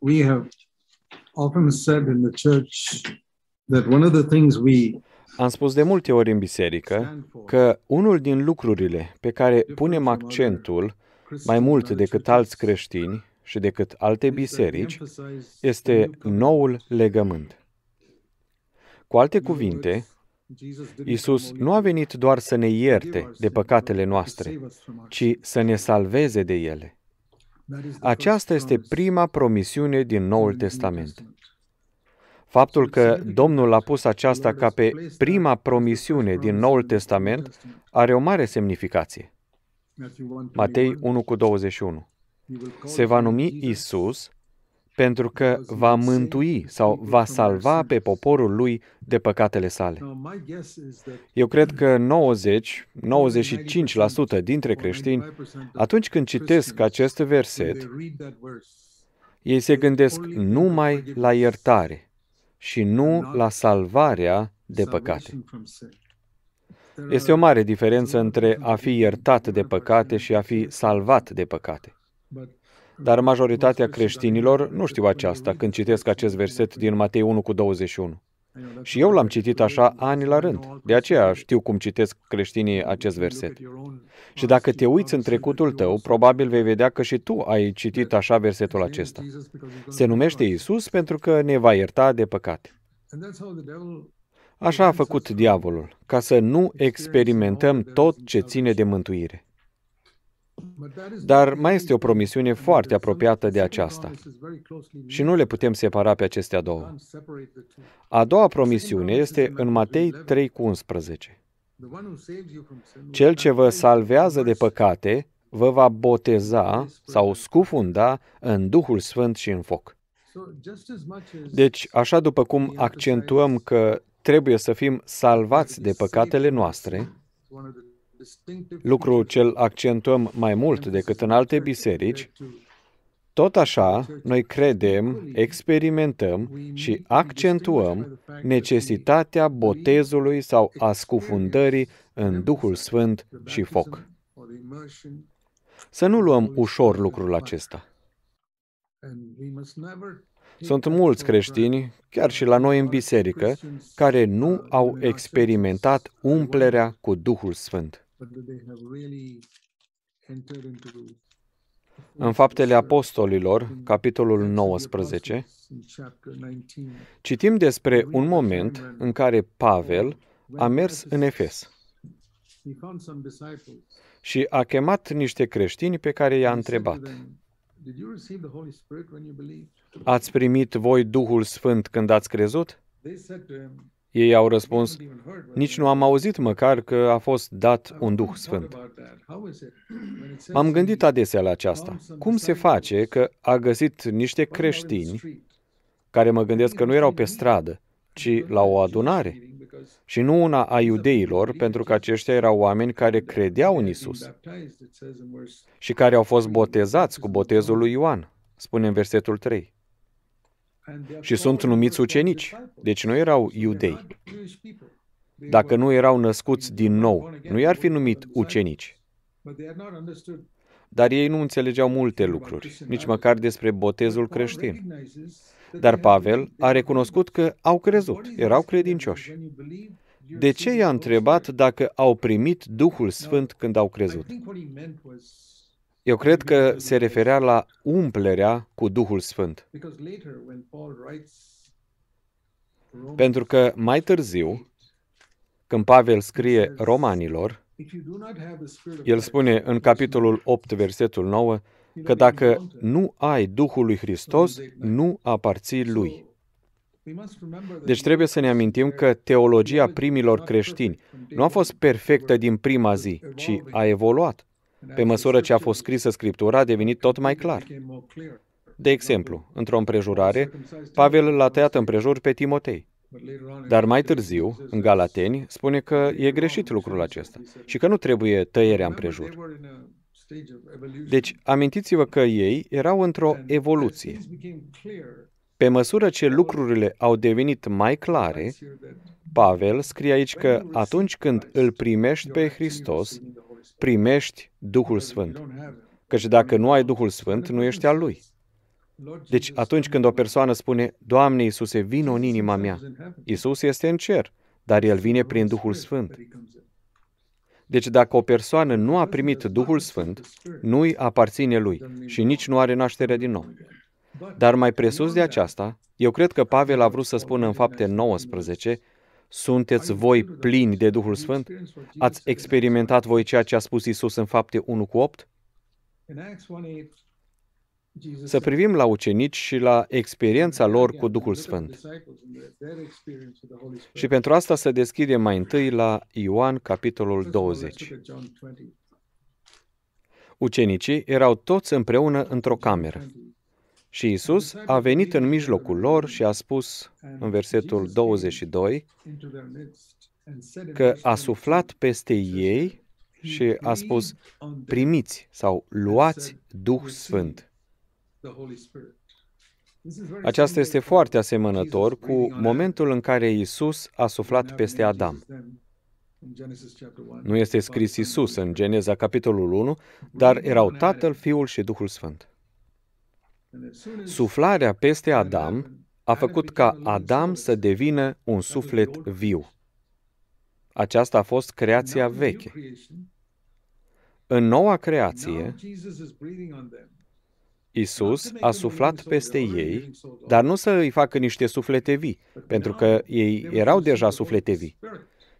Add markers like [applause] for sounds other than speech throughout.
we have often said in the church that one of the things we am spus de multe ori în biserică că unul din lucrurile pe care punem accentul mai mult decât alți creștini și decât alte biserici este noul legământ. Cu alte cuvinte, Isus nu a venit doar să ne ierte de păcatele noastre, ci să ne salveze de ele. Aceasta este prima promisiune din Noul Testament. Faptul că Domnul a pus aceasta ca pe prima promisiune din Noul Testament are o mare semnificație. Matei 1 cu 21. Se va numi Isus pentru că va mântui sau va salva pe poporul lui de păcatele sale. Eu cred că 90-95% dintre creștini, atunci când citesc acest verset, ei se gândesc numai la iertare și nu la salvarea de păcate. Este o mare diferență între a fi iertat de păcate și a fi salvat de păcate. Dar majoritatea creștinilor nu știu aceasta când citesc acest verset din Matei 1 cu 21. Și eu l-am citit așa ani la rând. De aceea știu cum citesc creștinii acest verset. Și dacă te uiți în trecutul tău, probabil vei vedea că și tu ai citit așa versetul acesta. Se numește Isus pentru că ne va ierta de păcate. Așa a făcut diavolul, ca să nu experimentăm tot ce ține de mântuire. Dar mai este o promisiune foarte apropiată de aceasta. Și nu le putem separa pe acestea două. A doua promisiune este în Matei 3 cu 11. Cel ce vă salvează de păcate vă va boteza sau scufunda în Duhul Sfânt și în foc. Deci, așa după cum accentuăm că trebuie să fim salvați de păcatele noastre, lucru ce îl accentuăm mai mult decât în alte biserici, tot așa, noi credem, experimentăm și accentuăm necesitatea botezului sau a scufundării în Duhul Sfânt și foc. Să nu luăm ușor lucrul acesta. Sunt mulți creștini, chiar și la noi în biserică, care nu au experimentat umplerea cu Duhul Sfânt în Faptele Apostolilor, capitolul 19, citim despre un moment în care Pavel a mers în Efes și a chemat niște creștini pe care i-a întrebat. Ați primit voi Duhul Sfânt când ați crezut? Ei au răspuns, nici nu am auzit măcar că a fost dat un Duh Sfânt. M-am gândit adesea la aceasta. Cum se face că a găsit niște creștini care mă gândesc că nu erau pe stradă, ci la o adunare, și nu una a iudeilor, pentru că aceștia erau oameni care credeau în Isus și care au fost botezați cu botezul lui Ioan, spune în versetul 3 și sunt numiți ucenici. Deci nu erau iudei. Dacă nu erau născuți din nou, nu i-ar fi numit ucenici. Dar ei nu înțelegeau multe lucruri, nici măcar despre botezul creștin. Dar Pavel a recunoscut că au crezut, erau credincioși. De ce i-a întrebat dacă au primit Duhul Sfânt când au crezut? Eu cred că se referea la umplerea cu Duhul Sfânt. Pentru că mai târziu, când Pavel scrie romanilor, el spune în capitolul 8, versetul 9, că dacă nu ai Duhul lui Hristos, nu aparții lui. Deci trebuie să ne amintim că teologia primilor creștini nu a fost perfectă din prima zi, ci a evoluat. Pe măsură ce a fost scrisă Scriptura, a devenit tot mai clar. De exemplu, într-o împrejurare, Pavel l-a tăiat împrejur pe Timotei. Dar mai târziu, în Galateni, spune că e greșit lucrul acesta și că nu trebuie tăierea împrejur. Deci, amintiți-vă că ei erau într-o evoluție. Pe măsură ce lucrurile au devenit mai clare, Pavel scrie aici că atunci când îl primești pe Hristos, primești Duhul Sfânt. Căci dacă nu ai Duhul Sfânt, nu ești al Lui. Deci atunci când o persoană spune, Doamne Iisuse, vină în inima mea, Iisus este în cer, dar El vine prin Duhul Sfânt. Deci dacă o persoană nu a primit Duhul Sfânt, nu-i aparține lui și nici nu are naștere din nou. Dar mai presus de aceasta, eu cred că Pavel a vrut să spună în fapte 19 sunteți voi plini de Duhul Sfânt? Ați experimentat voi ceea ce a spus Isus în fapte 1 cu 8? Să privim la ucenici și la experiența lor cu Duhul Sfânt. Și pentru asta să deschidem mai întâi la Ioan, capitolul 20. Ucenicii erau toți împreună într-o cameră. Și Isus a venit în mijlocul lor și a spus în versetul 22 că a suflat peste ei și a spus, primiți sau luați Duh Sfânt. Aceasta este foarte asemănător cu momentul în care Isus a suflat peste Adam. Nu este scris Isus în Geneza capitolul 1, dar erau Tatăl, Fiul și Duhul Sfânt. Suflarea peste Adam a făcut ca Adam să devină un suflet viu. Aceasta a fost creația veche. În noua creație, Isus a suflat peste ei, dar nu să îi facă niște suflete vii, pentru că ei erau deja suflete vii,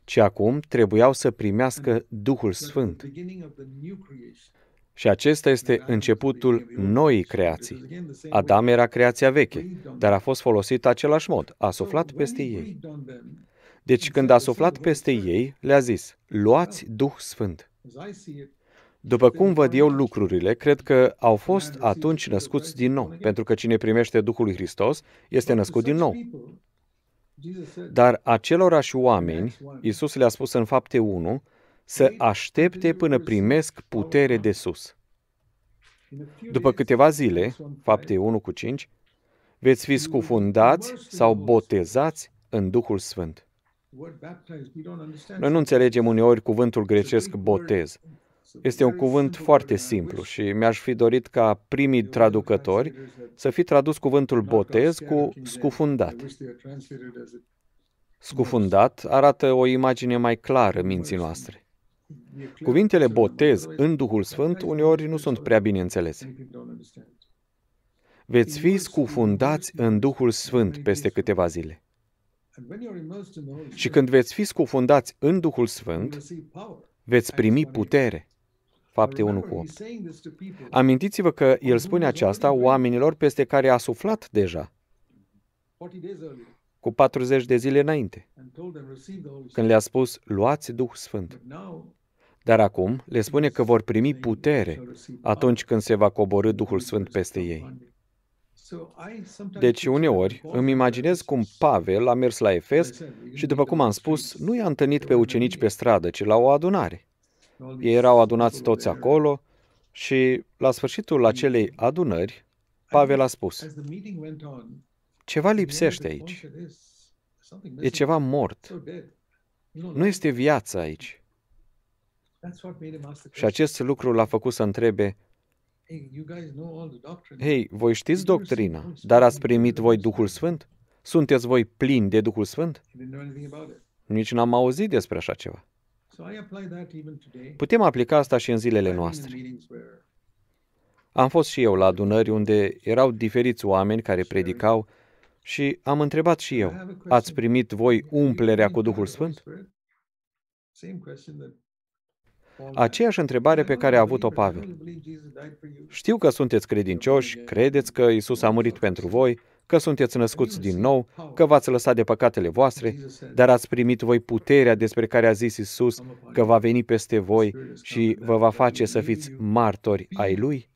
ci acum trebuiau să primească Duhul Sfânt. Și acesta este începutul noii creații. Adam era creația veche, dar a fost folosit același mod, a suflat peste ei. Deci când a suflat peste ei, le-a zis, luați Duh Sfânt. După cum văd eu lucrurile, cred că au fost atunci născuți din nou, pentru că cine primește Duhul lui Hristos este născut din nou. Dar acelorași oameni, Iisus le-a spus în fapte 1, să aștepte până primesc putere de sus. După câteva zile, fapte 1 cu 5, veți fi scufundați sau botezați în Duhul Sfânt. Noi nu înțelegem uneori cuvântul grecesc botez. Este un cuvânt foarte simplu și mi-aș fi dorit ca primii traducători să fi tradus cuvântul botez cu scufundat. Scufundat arată o imagine mai clară minții noastre. Cuvintele botez în Duhul Sfânt uneori nu sunt prea bine înțelese. Veți fi scufundați în Duhul Sfânt peste câteva zile. Și când veți fi scufundați în Duhul Sfânt, veți primi putere. Fapte 1 cu 8. Amintiți-vă că el spune aceasta oamenilor peste care a suflat deja, cu 40 de zile înainte, când le-a spus, luați duhul Sfânt. Dar acum le spune că vor primi putere atunci când se va coborâ Duhul Sfânt peste ei. Deci, uneori, îmi imaginez cum Pavel a mers la Efes și, după cum am spus, nu i-a întâlnit pe ucenici pe stradă, ci la o adunare. Ei erau adunați toți acolo și, la sfârșitul acelei adunări, Pavel a spus, ceva lipsește aici. E ceva mort. Nu este viață aici. Și acest lucru l-a făcut să întrebe, Hei, voi știți doctrina, dar ați primit voi Duhul Sfânt? Sunteți voi plini de Duhul Sfânt? Nici n-am auzit despre așa ceva. Putem aplica asta și în zilele noastre. Am fost și eu la adunări unde erau diferiți oameni care predicau și am întrebat și eu, ați primit voi umplerea cu Duhul Sfânt? aceeași întrebare pe care a avut-o Pavel. Știu că sunteți credincioși, credeți că Isus a murit pentru voi, că sunteți născuți din nou, că v-ați lăsat de păcatele voastre, dar ați primit voi puterea despre care a zis Isus că va veni peste voi și vă va face să fiți martori ai Lui?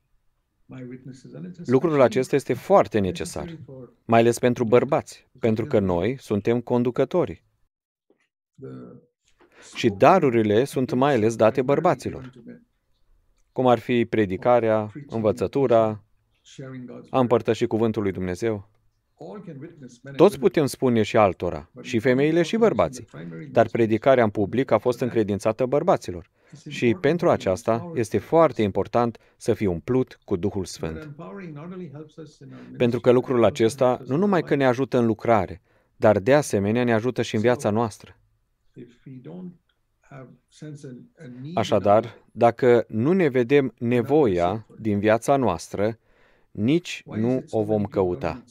Lucrul acesta este foarte necesar, mai ales pentru bărbați, pentru că noi suntem conducători. Și darurile sunt mai ales date bărbaților, cum ar fi predicarea, învățătura, a împărtăși cuvântul lui Dumnezeu. Toți putem spune și altora, și femeile și bărbații, dar predicarea în public a fost încredințată bărbaților. Și pentru aceasta este foarte important să fii umplut cu Duhul Sfânt. Pentru că lucrul acesta nu numai că ne ajută în lucrare, dar de asemenea ne ajută și în viața noastră. Așadar, dacă nu ne vedem nevoia din viața noastră, nici nu o vom căuta.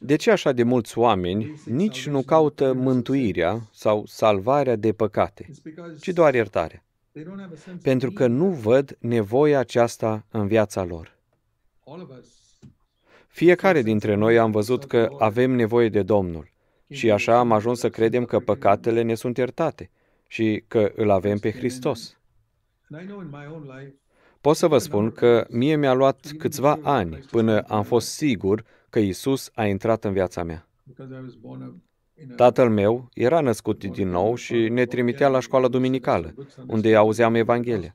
De ce așa de mulți oameni nici nu caută mântuirea sau salvarea de păcate, ci doar iertarea? Pentru că nu văd nevoia aceasta în viața lor. Fiecare dintre noi am văzut că avem nevoie de Domnul. Și așa am ajuns să credem că păcatele ne sunt iertate și că îl avem pe Hristos. Pot să vă spun că mie mi-a luat câțiva ani până am fost sigur că Isus a intrat în viața mea. Tatăl meu era născut din nou și ne trimitea la școala duminicală, unde auzeam Evanghelia.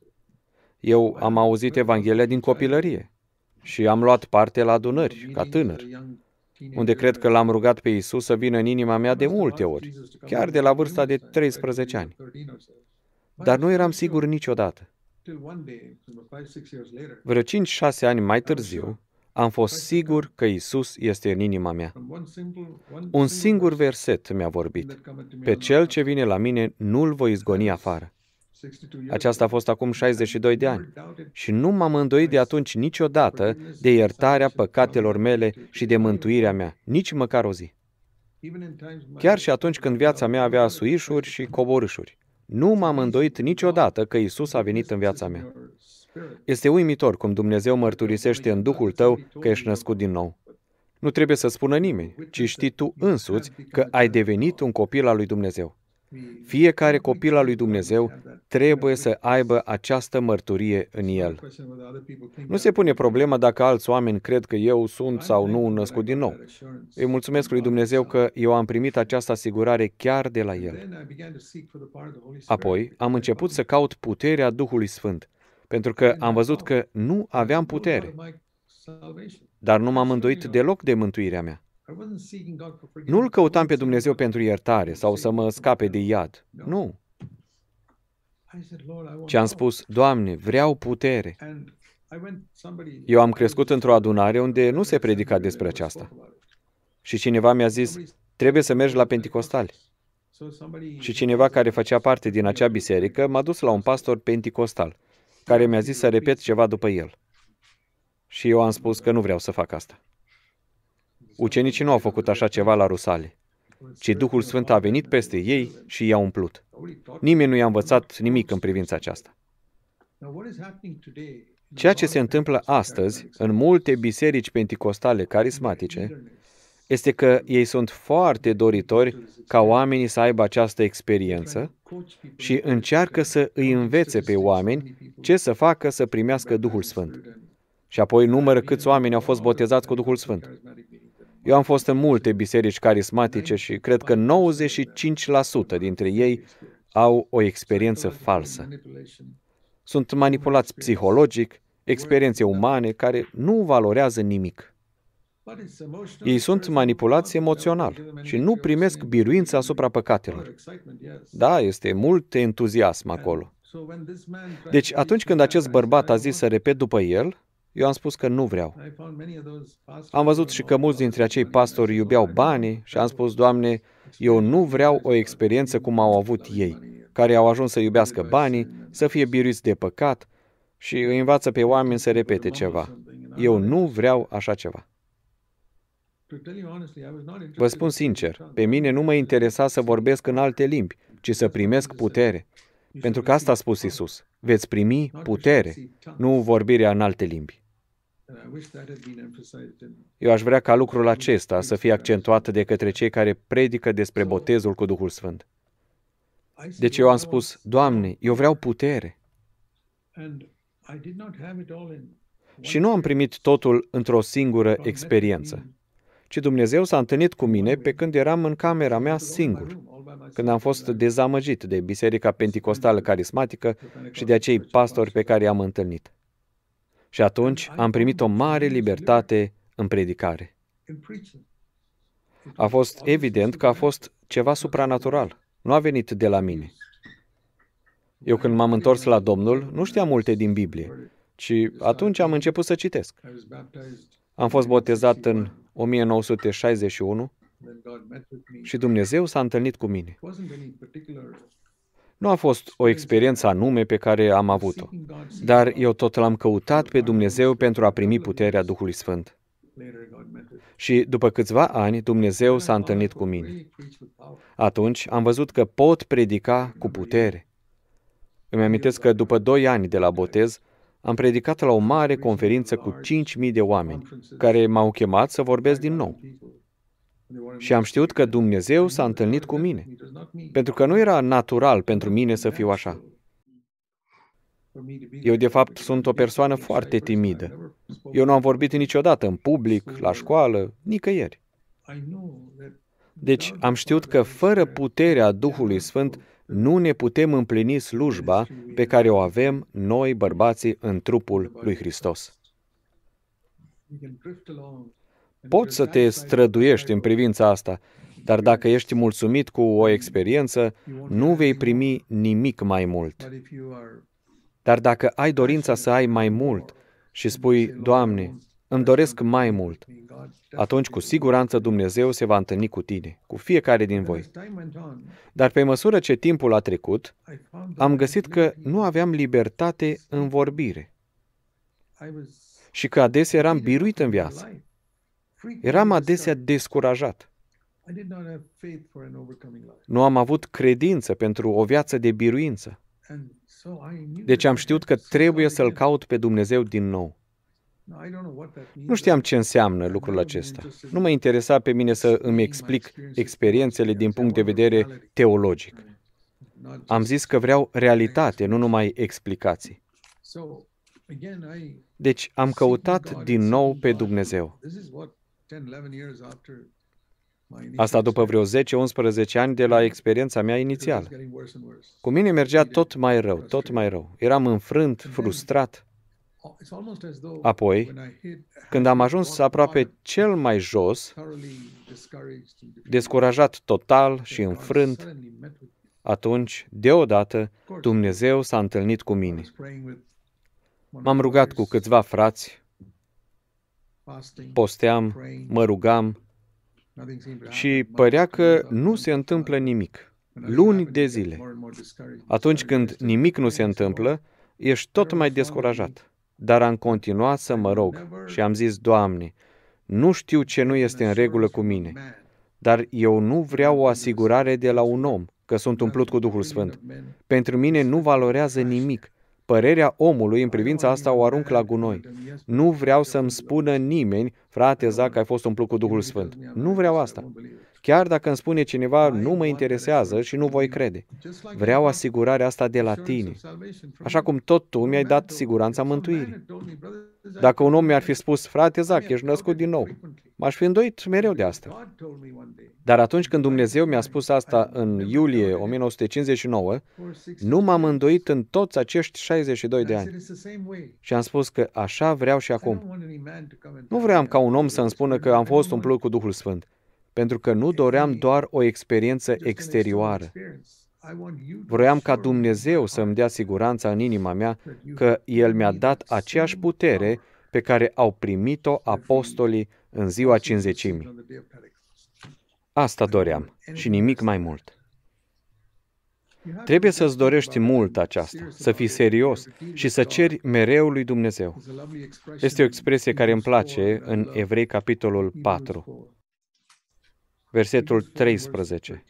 Eu am auzit Evanghelia din copilărie și am luat parte la adunări, ca tânăr unde cred că l-am rugat pe Isus să vină în inima mea de multe ori, chiar de la vârsta de 13 ani. Dar nu eram sigur niciodată. Vreo 5-6 ani mai târziu, am fost sigur că Isus este în inima mea. Un singur verset mi-a vorbit. Pe cel ce vine la mine, nu-l voi izgoni afară. Aceasta a fost acum 62 de ani și nu m-am îndoit de atunci niciodată de iertarea păcatelor mele și de mântuirea mea, nici măcar o zi. Chiar și atunci când viața mea avea suișuri și coborâșuri. Nu m-am îndoit niciodată că Isus a venit în viața mea. Este uimitor cum Dumnezeu mărturisește în Duhul tău că ești născut din nou. Nu trebuie să spună nimeni, ci știi tu însuți că ai devenit un copil al lui Dumnezeu. Fiecare copil al lui Dumnezeu trebuie să aibă această mărturie în el. Nu se pune problema dacă alți oameni cred că eu sunt sau nu născut din nou. Îi mulțumesc lui Dumnezeu că eu am primit această asigurare chiar de la el. Apoi am început să caut puterea Duhului Sfânt, pentru că am văzut că nu aveam putere, dar nu m-am îndoit deloc de mântuirea mea. Nu l căutam pe Dumnezeu pentru iertare sau să mă scape de iad. Nu. Ce am spus, Doamne, vreau putere. Eu am crescut într-o adunare unde nu se predica despre aceasta. Și cineva mi-a zis, trebuie să mergi la Pentecostali. Și cineva care făcea parte din acea biserică m-a dus la un pastor penticostal, care mi-a zis să repet ceva după el. Și eu am spus că nu vreau să fac asta. Ucenicii nu au făcut așa ceva la Rusale, ci Duhul Sfânt a venit peste ei și i-a umplut. Nimeni nu i-a învățat nimic în privința aceasta. Ceea ce se întâmplă astăzi în multe biserici pentecostale carismatice este că ei sunt foarte doritori ca oamenii să aibă această experiență și încearcă să îi învețe pe oameni ce să facă să primească Duhul Sfânt. Și apoi numără câți oameni au fost botezați cu Duhul Sfânt. Eu am fost în multe biserici carismatice și cred că 95% dintre ei au o experiență falsă. Sunt manipulați psihologic, experiențe umane care nu valorează nimic. Ei sunt manipulați emoțional și nu primesc biruință asupra păcatelor. Da, este mult entuziasm acolo. Deci, atunci când acest bărbat a zis să repet după el, eu am spus că nu vreau. Am văzut și că mulți dintre acei pastori iubeau banii și am spus, Doamne, eu nu vreau o experiență cum au avut ei, care au ajuns să iubească banii, să fie biruiți de păcat și îi învață pe oameni să repete ceva. Eu nu vreau așa ceva. Vă spun sincer, pe mine nu mă interesa să vorbesc în alte limbi, ci să primesc putere. Pentru că asta a spus Isus. Veți primi putere, nu vorbirea în alte limbi. Eu aș vrea ca lucrul acesta să fie accentuat de către cei care predică despre botezul cu Duhul Sfânt. Deci eu am spus, Doamne, eu vreau putere. Și nu am primit totul într-o singură experiență, ci Dumnezeu s-a întâlnit cu mine pe când eram în camera mea singur, când am fost dezamăgit de Biserica Pentecostală Carismatică și de acei pastori pe care i-am întâlnit. Și atunci am primit o mare libertate în predicare. A fost evident că a fost ceva supranatural. Nu a venit de la mine. Eu când m-am întors la Domnul, nu știam multe din Biblie, ci atunci am început să citesc. Am fost botezat în 1961 și Dumnezeu s-a întâlnit cu mine. Nu a fost o experiență anume pe care am avut-o, dar eu tot l-am căutat pe Dumnezeu pentru a primi puterea Duhului Sfânt. Și după câțiva ani, Dumnezeu s-a întâlnit cu mine. Atunci am văzut că pot predica cu putere. Îmi amintesc că după doi ani de la botez, am predicat la o mare conferință cu 5.000 de oameni, care m-au chemat să vorbesc din nou. Și am știut că Dumnezeu s-a întâlnit cu mine, pentru că nu era natural pentru mine să fiu așa. Eu, de fapt, sunt o persoană foarte timidă. Eu nu am vorbit niciodată în public, la școală, nicăieri. Deci am știut că fără puterea Duhului Sfânt nu ne putem împlini slujba pe care o avem noi bărbații în trupul lui Hristos. Poți să te străduiești în privința asta, dar dacă ești mulțumit cu o experiență, nu vei primi nimic mai mult. Dar dacă ai dorința să ai mai mult și spui, Doamne, îmi doresc mai mult, atunci cu siguranță Dumnezeu se va întâlni cu tine, cu fiecare din voi. Dar pe măsură ce timpul a trecut, am găsit că nu aveam libertate în vorbire și că adesea eram biruit în viață. Eram adesea descurajat. Nu am avut credință pentru o viață de biruință. Deci am știut că trebuie să-L caut pe Dumnezeu din nou. Nu știam ce înseamnă lucrul acesta. Nu mă interesa pe mine să îmi explic experiențele din punct de vedere teologic. Am zis că vreau realitate, nu numai explicații. Deci am căutat din nou pe Dumnezeu. Asta după vreo 10-11 ani de la experiența mea inițială. Cu mine mergea tot mai rău, tot mai rău. Eram înfrânt, frustrat. Apoi, când am ajuns aproape cel mai jos, descurajat total și înfrânt, atunci, deodată, Dumnezeu s-a întâlnit cu mine. M-am rugat cu câțiva frați posteam, mă rugam și părea că nu se întâmplă nimic. Luni de zile. Atunci când nimic nu se întâmplă, ești tot mai descurajat. Dar am continuat să mă rog și am zis, Doamne, nu știu ce nu este în regulă cu mine, dar eu nu vreau o asigurare de la un om că sunt umplut cu Duhul Sfânt. Pentru mine nu valorează nimic. Părerea omului în privința asta o arunc la gunoi. Nu vreau să-mi spună nimeni, frate Zac, ai fost umplut cu Duhul Sfânt. Nu vreau asta. Chiar dacă îmi spune cineva, nu mă interesează și nu voi crede. Vreau asigurarea asta de la tine. Așa cum tot tu mi-ai dat siguranța mântuirii. Dacă un om mi-ar fi spus, frate Zac, ești născut din nou, M-aș fi îndoit mereu de asta. Dar atunci când Dumnezeu mi-a spus asta în iulie 1959, nu m-am îndoit în toți acești 62 de ani. Și am spus că așa vreau și acum. Nu vreau ca un om să îmi spună că am fost umplut cu Duhul Sfânt, pentru că nu doream doar o experiență exterioară. Vroiam ca Dumnezeu să-mi dea siguranța în inima mea că El mi-a dat aceeași putere pe care au primit-o apostolii în ziua cinzecimii. Asta doream și nimic mai mult. Trebuie să-ți dorești mult aceasta, să fii serios și să ceri mereu lui Dumnezeu. Este o expresie care îmi place în Evrei, capitolul 4, versetul 13.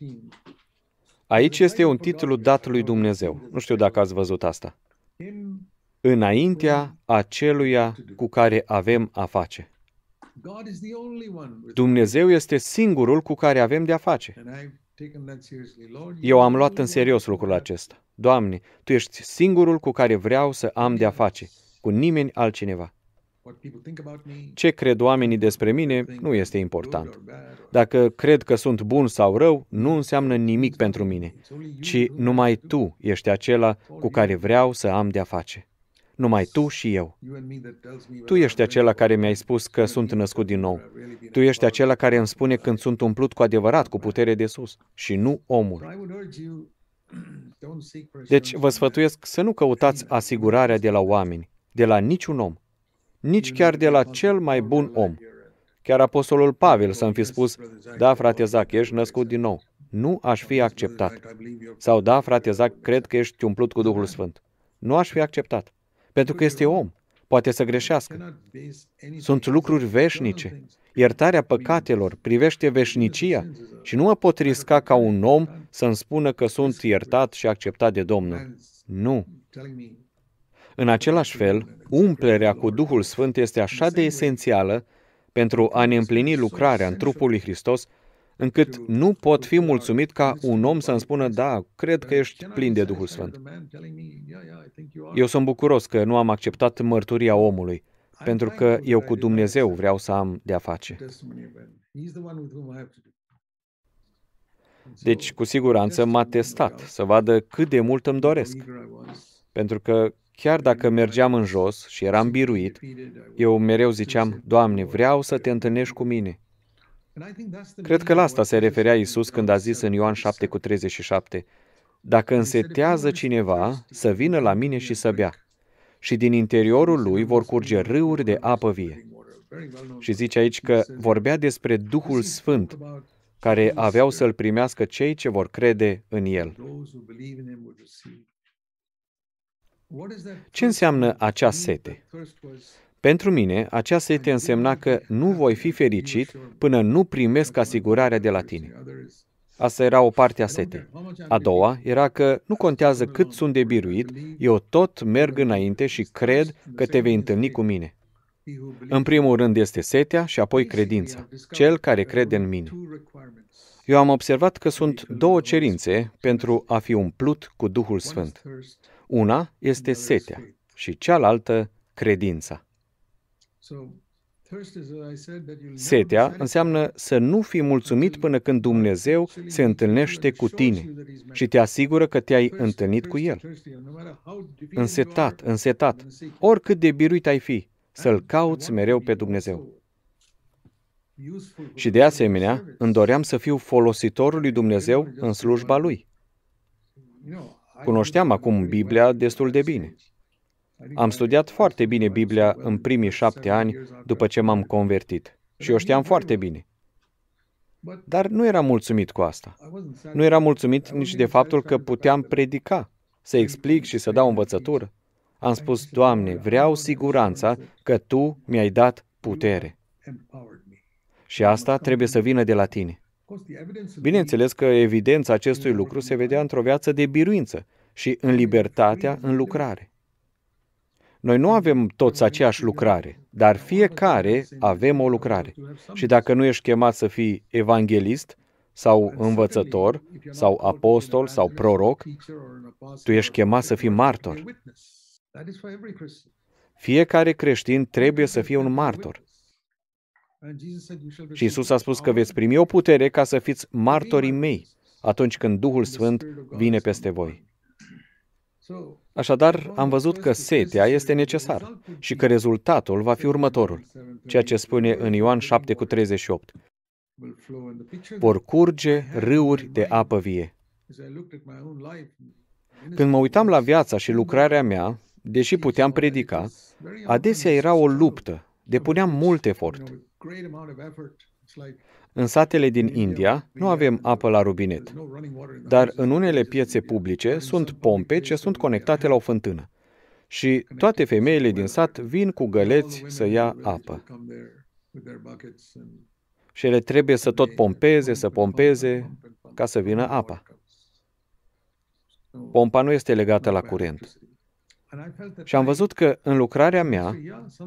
Aici este un titlu dat lui Dumnezeu. Nu știu dacă ați văzut asta. Înaintea aceluia cu care avem a face. Dumnezeu este singurul cu care avem de-a face. Eu am luat în serios lucrul acesta. Doamne, Tu ești singurul cu care vreau să am de-a face, cu nimeni altcineva. Ce cred oamenii despre mine nu este important. Dacă cred că sunt bun sau rău, nu înseamnă nimic pentru mine, ci numai tu ești acela cu care vreau să am de-a face numai tu și eu. Tu ești acela care mi-ai spus că sunt născut din nou. Tu ești acela care îmi spune când sunt umplut cu adevărat, cu putere de sus, și nu omul. Deci vă sfătuiesc să nu căutați asigurarea de la oameni, de la niciun om, nici chiar de la cel mai bun om. Chiar Apostolul Pavel să-mi fi spus, da, frate Zac, ești născut din nou. Nu aș fi acceptat. Sau, da, frate Zac, cred că ești umplut cu Duhul Sfânt. Nu aș fi acceptat. Pentru că este om, poate să greșească. Sunt lucruri veșnice. Iertarea păcatelor privește veșnicia și nu mă pot risca ca un om să mi spună că sunt iertat și acceptat de Domnul. Nu. În același fel, umplerea cu Duhul Sfânt este așa de esențială pentru a ne împlini lucrarea în trupul lui Hristos, încât nu pot fi mulțumit ca un om să-mi spună, da, cred că ești plin de Duhul Sfânt. Eu sunt bucuros că nu am acceptat mărturia omului, pentru că eu cu Dumnezeu vreau să am de-a face. Deci, cu siguranță, m-a testat să vadă cât de mult îmi doresc. Pentru că chiar dacă mergeam în jos și eram biruit, eu mereu ziceam, Doamne, vreau să te întâlnești cu mine. Cred că la asta se referea Isus când a zis în Ioan 7 cu 37, Dacă însetează cineva, să vină la mine și să bea, și din interiorul lui vor curge râuri de apă vie. Și zice aici că vorbea despre Duhul Sfânt, care aveau să-l primească cei ce vor crede în el. Ce înseamnă acea sete? Pentru mine, acea sete însemna că nu voi fi fericit până nu primesc asigurarea de la tine. Asta era o parte a setei. A doua era că nu contează cât sunt de biruit, eu tot merg înainte și cred că te vei întâlni cu mine. În primul rând este setea și apoi credința, cel care crede în mine. Eu am observat că sunt două cerințe pentru a fi umplut cu Duhul Sfânt. Una este setea și cealaltă credința. Setea înseamnă să nu fii mulțumit până când Dumnezeu se întâlnește cu tine și te asigură că te-ai întâlnit cu El. Însetat, însetat, oricât de biruit ai fi, să-L cauți mereu pe Dumnezeu. Și de asemenea, îmi doream să fiu folositorul lui Dumnezeu în slujba Lui. Cunoșteam acum Biblia destul de bine. Am studiat foarte bine Biblia în primii șapte ani după ce m-am convertit. Și o știam foarte bine. Dar nu eram mulțumit cu asta. Nu eram mulțumit nici de faptul că puteam predica, să explic și să dau învățătură. Am spus, Doamne, vreau siguranța că Tu mi-ai dat putere. Și asta trebuie să vină de la Tine. Bineînțeles că evidența acestui lucru se vedea într-o viață de biruință și în libertatea în lucrare. Noi nu avem toți aceeași lucrare, dar fiecare avem o lucrare. Și dacă nu ești chemat să fii evanghelist, sau învățător, sau apostol, sau proroc, tu ești chemat să fii martor. Fiecare creștin trebuie să fie un martor. Și Isus a spus că veți primi o putere ca să fiți martorii mei atunci când Duhul Sfânt vine peste voi. Așadar, am văzut că setea este necesară și că rezultatul va fi următorul, ceea ce spune în Ioan 7 cu 38. Vor curge râuri de apă vie. Când mă uitam la viața și lucrarea mea, deși puteam predica, adesea era o luptă, depuneam mult efort. În satele din India nu avem apă la robinet, dar în unele piețe publice sunt pompe ce sunt conectate la o fântână. Și toate femeile din sat vin cu găleți să ia apă. Și ele trebuie să tot pompeze, să pompeze, ca să vină apa. Pompa nu este legată la curent. Și am văzut că în lucrarea mea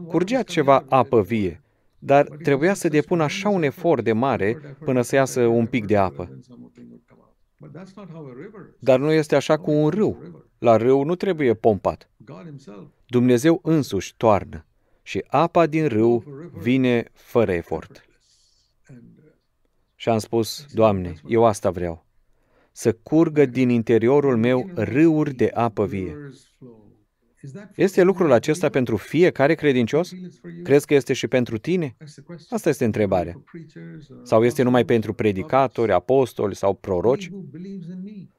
curgea ceva apă vie dar trebuia să depun așa un efort de mare până să iasă un pic de apă. Dar nu este așa cu un râu. La râu nu trebuie pompat. Dumnezeu însuși toarnă și apa din râu vine fără efort. Și am spus, Doamne, eu asta vreau. Să curgă din interiorul meu râuri de apă vie. Este lucrul acesta pentru fiecare credincios? Crezi că este și pentru tine? Asta este întrebarea. Sau este numai pentru predicatori, apostoli sau proroci?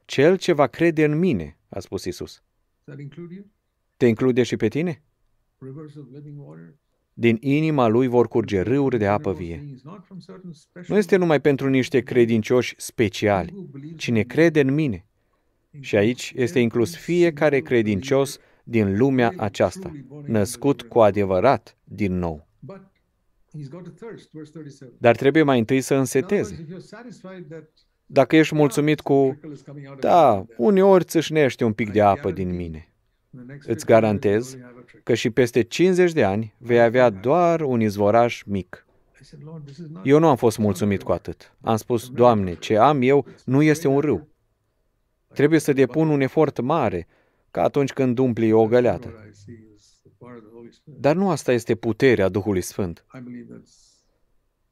Cel ce va crede în mine, a spus Isus. Te include și pe tine? Din inima lui vor curge râuri de apă vie. Nu este numai pentru niște credincioși speciali. Cine crede în mine. Și aici este inclus fiecare credincios din lumea aceasta, născut cu adevărat din nou. Dar trebuie mai întâi să înseteze. Dacă ești mulțumit cu, da, uneori țâșnește un pic de apă din mine. Îți garantez că și peste 50 de ani vei avea doar un izvoraș mic. Eu nu am fost mulțumit cu atât. Am spus, Doamne, ce am eu nu este un râu. Trebuie să depun un efort mare ca atunci când umpli o găleată. Dar nu asta este puterea Duhului Sfânt.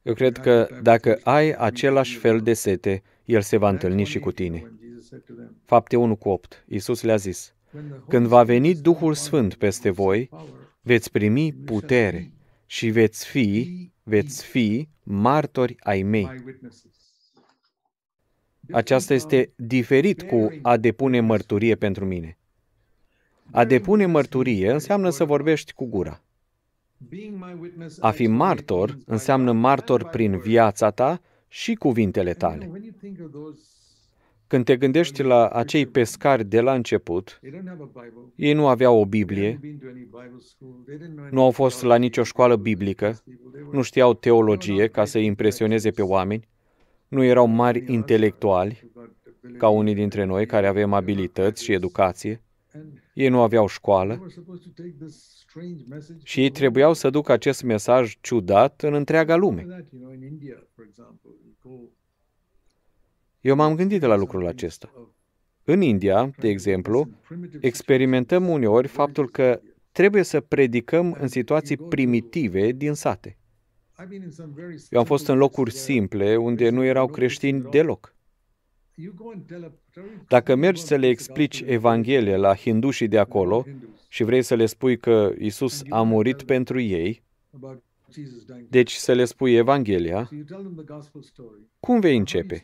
Eu cred că dacă ai același fel de sete, El se va întâlni și cu tine. Fapte 1 cu 8. Iisus le-a zis, Când va veni Duhul Sfânt peste voi, veți primi putere și veți fi, veți fi martori ai mei. Aceasta este diferit cu a depune mărturie pentru mine. A depune mărturie înseamnă să vorbești cu gura. A fi martor înseamnă martor prin viața ta și cuvintele tale. Când te gândești la acei pescari de la început, ei nu aveau o Biblie, nu au fost la nicio școală biblică, nu știau teologie ca să impresioneze pe oameni, nu erau mari intelectuali, ca unii dintre noi care avem abilități și educație, ei nu aveau școală și ei trebuiau să ducă acest mesaj ciudat în întreaga lume. Eu m-am gândit la lucrul acesta. În India, de exemplu, experimentăm uneori faptul că trebuie să predicăm în situații primitive din sate. Eu am fost în locuri simple unde nu erau creștini deloc. Dacă mergi să le explici Evanghelia la hindușii de acolo și vrei să le spui că Isus a murit pentru ei, deci să le spui Evanghelia, cum vei începe?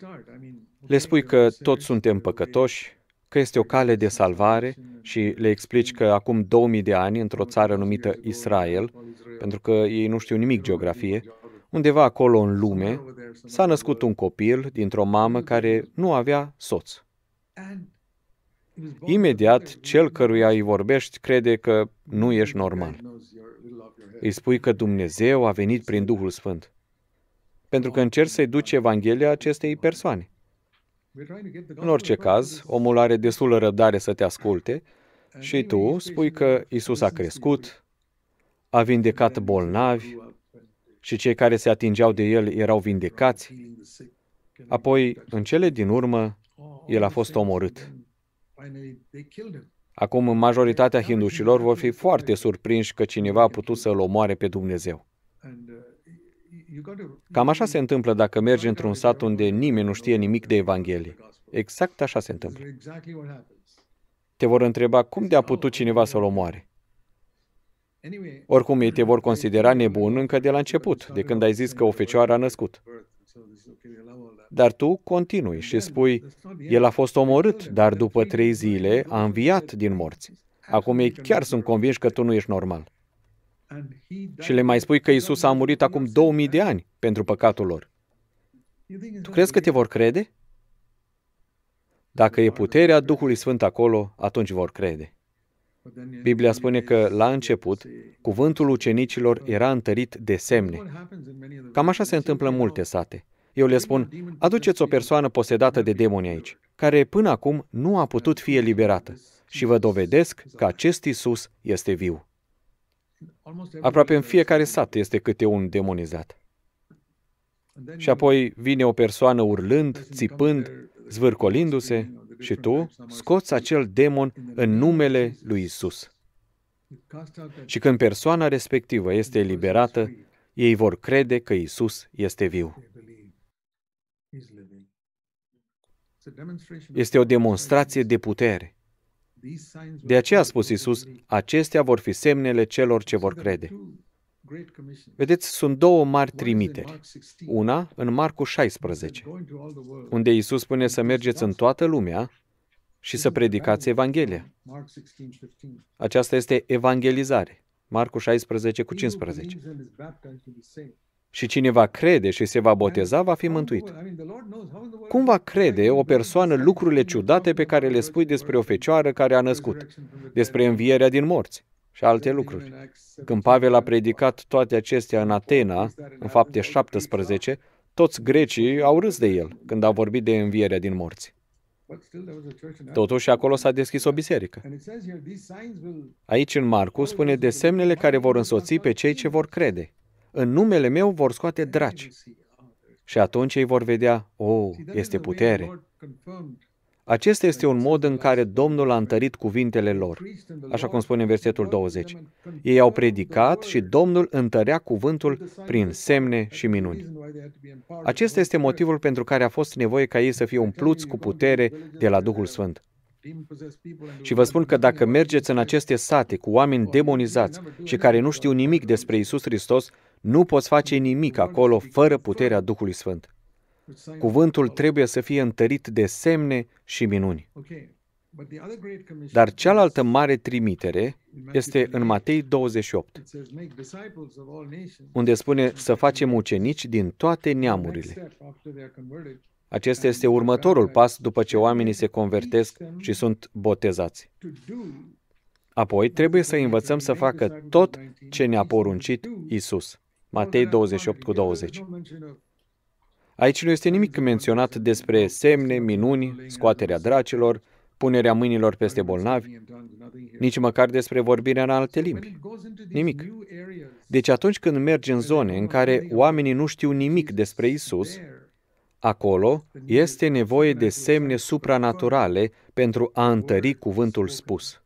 Le spui că toți suntem păcătoși, că este o cale de salvare și le explici că acum 2000 de ani, într-o țară numită Israel, pentru că ei nu știu nimic geografie, Undeva acolo în lume s-a născut un copil dintr-o mamă care nu avea soț. Imediat, cel căruia îi vorbești crede că nu ești normal. Îi spui că Dumnezeu a venit prin Duhul Sfânt. Pentru că încerci să-i duci Evanghelia acestei persoane. În orice caz, omul are destulă răbdare să te asculte și tu spui că Isus a crescut, a vindecat bolnavi, și cei care se atingeau de el erau vindecați. Apoi, în cele din urmă, el a fost omorât. Acum, majoritatea hindușilor vor fi foarte surprinși că cineva a putut să-L omoare pe Dumnezeu. Cam așa se întâmplă dacă mergi într-un sat unde nimeni nu știe nimic de Evanghelie. Exact așa se întâmplă. Te vor întreba cum de a putut cineva să-L omoare. Oricum, ei te vor considera nebun încă de la început, de când ai zis că o fecioară a născut. Dar tu continui și spui, el a fost omorât, dar după trei zile a înviat din morți. Acum ei chiar sunt convinși că tu nu ești normal. Și le mai spui că Isus a murit acum 2000 de ani pentru păcatul lor. Tu crezi că te vor crede? Dacă e puterea Duhului Sfânt acolo, atunci vor crede. Biblia spune că, la început, cuvântul ucenicilor era întărit de semne. Cam așa se întâmplă în multe sate. Eu le spun, aduceți o persoană posedată de demoni aici, care până acum nu a putut fi eliberată, și vă dovedesc că acest Isus este viu. Aproape în fiecare sat este câte un demonizat. Și apoi vine o persoană urlând, țipând, zvârcolindu-se, și tu scoți acel demon în numele lui Isus. Și când persoana respectivă este eliberată, ei vor crede că Isus este viu. Este o demonstrație de putere. De aceea a spus Isus, acestea vor fi semnele celor ce vor crede. Vedeți, sunt două mari trimiteri. Una în Marcu 16, unde Iisus spune să mergeți în toată lumea și să predicați Evanghelia. Aceasta este evangelizare. Marcu 16 cu 15. Și cine va crede și se va boteza, va fi mântuit. Cum va crede o persoană lucrurile ciudate pe care le spui despre o fecioară care a născut, despre învierea din morți, și alte lucruri. Când Pavel a predicat toate acestea în Atena, în fapte 17, toți grecii au râs de el când a vorbit de învierea din morți. Totuși, acolo s-a deschis o biserică. Aici, în Marcu, spune de semnele care vor însoți pe cei ce vor crede. În numele meu vor scoate draci. Și atunci ei vor vedea, o, oh, este putere. Acesta este un mod în care Domnul a întărit cuvintele lor, așa cum spune în versetul 20. Ei au predicat și Domnul întărea cuvântul prin semne și minuni. Acesta este motivul pentru care a fost nevoie ca ei să fie umpluți cu putere de la Duhul Sfânt. Și vă spun că dacă mergeți în aceste sate cu oameni demonizați și care nu știu nimic despre Isus Hristos, nu poți face nimic acolo fără puterea Duhului Sfânt. Cuvântul trebuie să fie întărit de semne și minuni. Dar cealaltă mare trimitere este în Matei 28, unde spune să facem ucenici din toate neamurile. Acesta este următorul pas după ce oamenii se convertesc și sunt botezați. Apoi trebuie să învățăm să facă tot ce ne-a poruncit Isus. Matei 28 cu 20. Aici nu este nimic menționat despre semne, minuni, scoaterea dracilor, punerea mâinilor peste bolnavi, nici măcar despre vorbirea în alte limbi. Nimic. Deci atunci când mergi în zone în care oamenii nu știu nimic despre Isus, acolo este nevoie de semne supranaturale pentru a întări cuvântul spus.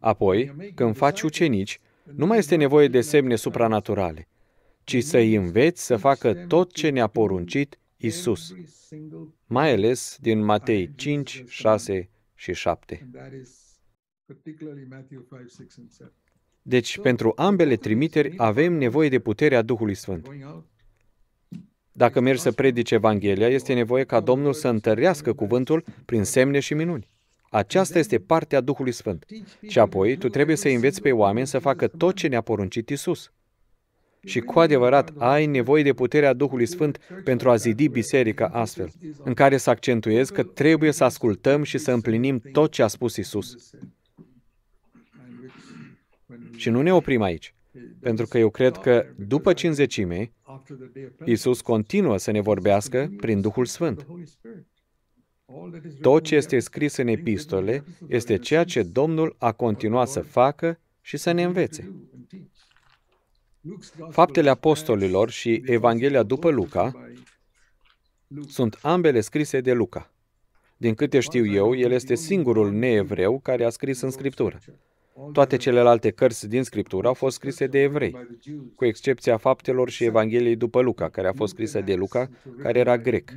Apoi, când faci ucenici, nu mai este nevoie de semne supranaturale, ci să-i înveți să facă tot ce ne-a poruncit Isus, mai ales din Matei 5, 6 și 7. Deci, pentru ambele trimiteri avem nevoie de puterea Duhului Sfânt. Dacă mergi să predici Evanghelia, este nevoie ca Domnul să întărească cuvântul prin semne și minuni. Aceasta este partea Duhului Sfânt. Și apoi, tu trebuie să înveți pe oameni să facă tot ce ne-a poruncit Isus și cu adevărat ai nevoie de puterea Duhului Sfânt pentru a zidi biserica astfel, în care să accentuez că trebuie să ascultăm și să împlinim tot ce a spus Isus. Și nu ne oprim aici, pentru că eu cred că după cinzecime, Isus continuă să ne vorbească prin Duhul Sfânt. Tot ce este scris în epistole este ceea ce Domnul a continuat să facă și să ne învețe. Faptele Apostolilor și Evanghelia după Luca sunt ambele scrise de Luca. Din câte știu eu, el este singurul neevreu care a scris în Scriptură. Toate celelalte cărți din Scriptură au fost scrise de evrei, cu excepția faptelor și Evangheliei după Luca, care a fost scrisă de Luca, care era grec.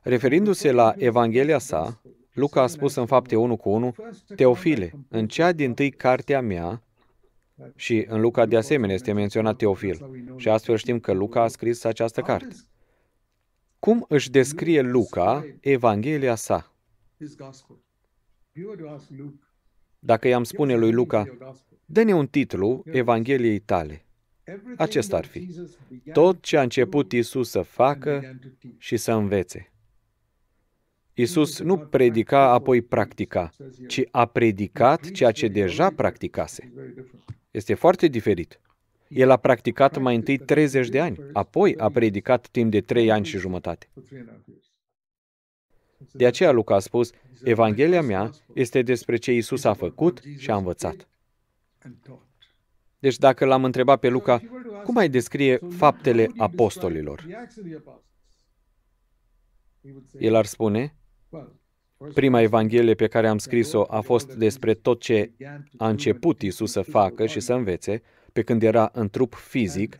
Referindu-se la Evanghelia sa, Luca a spus în fapte 1 cu 1, Teofile, în cea din tâi cartea mea, și în Luca de asemenea este menționat Teofil. Și astfel știm că Luca a scris această carte. Cum își descrie Luca Evanghelia sa? Dacă i-am spune lui Luca, dă-ne un titlu Evangheliei tale. Acesta ar fi. Tot ce a început Isus să facă și să învețe. Isus nu predica, apoi practica, ci a predicat ceea ce deja practicase. Este foarte diferit. El a practicat mai întâi 30 de ani, apoi a predicat timp de 3 ani și jumătate. De aceea Luca a spus, Evanghelia mea este despre ce Isus a făcut și a învățat. Deci dacă l-am întrebat pe Luca, cum ai descrie faptele apostolilor? El ar spune, Prima Evanghelie pe care am scris-o a fost despre tot ce a început Isus să facă și să învețe, pe când era în trup fizic,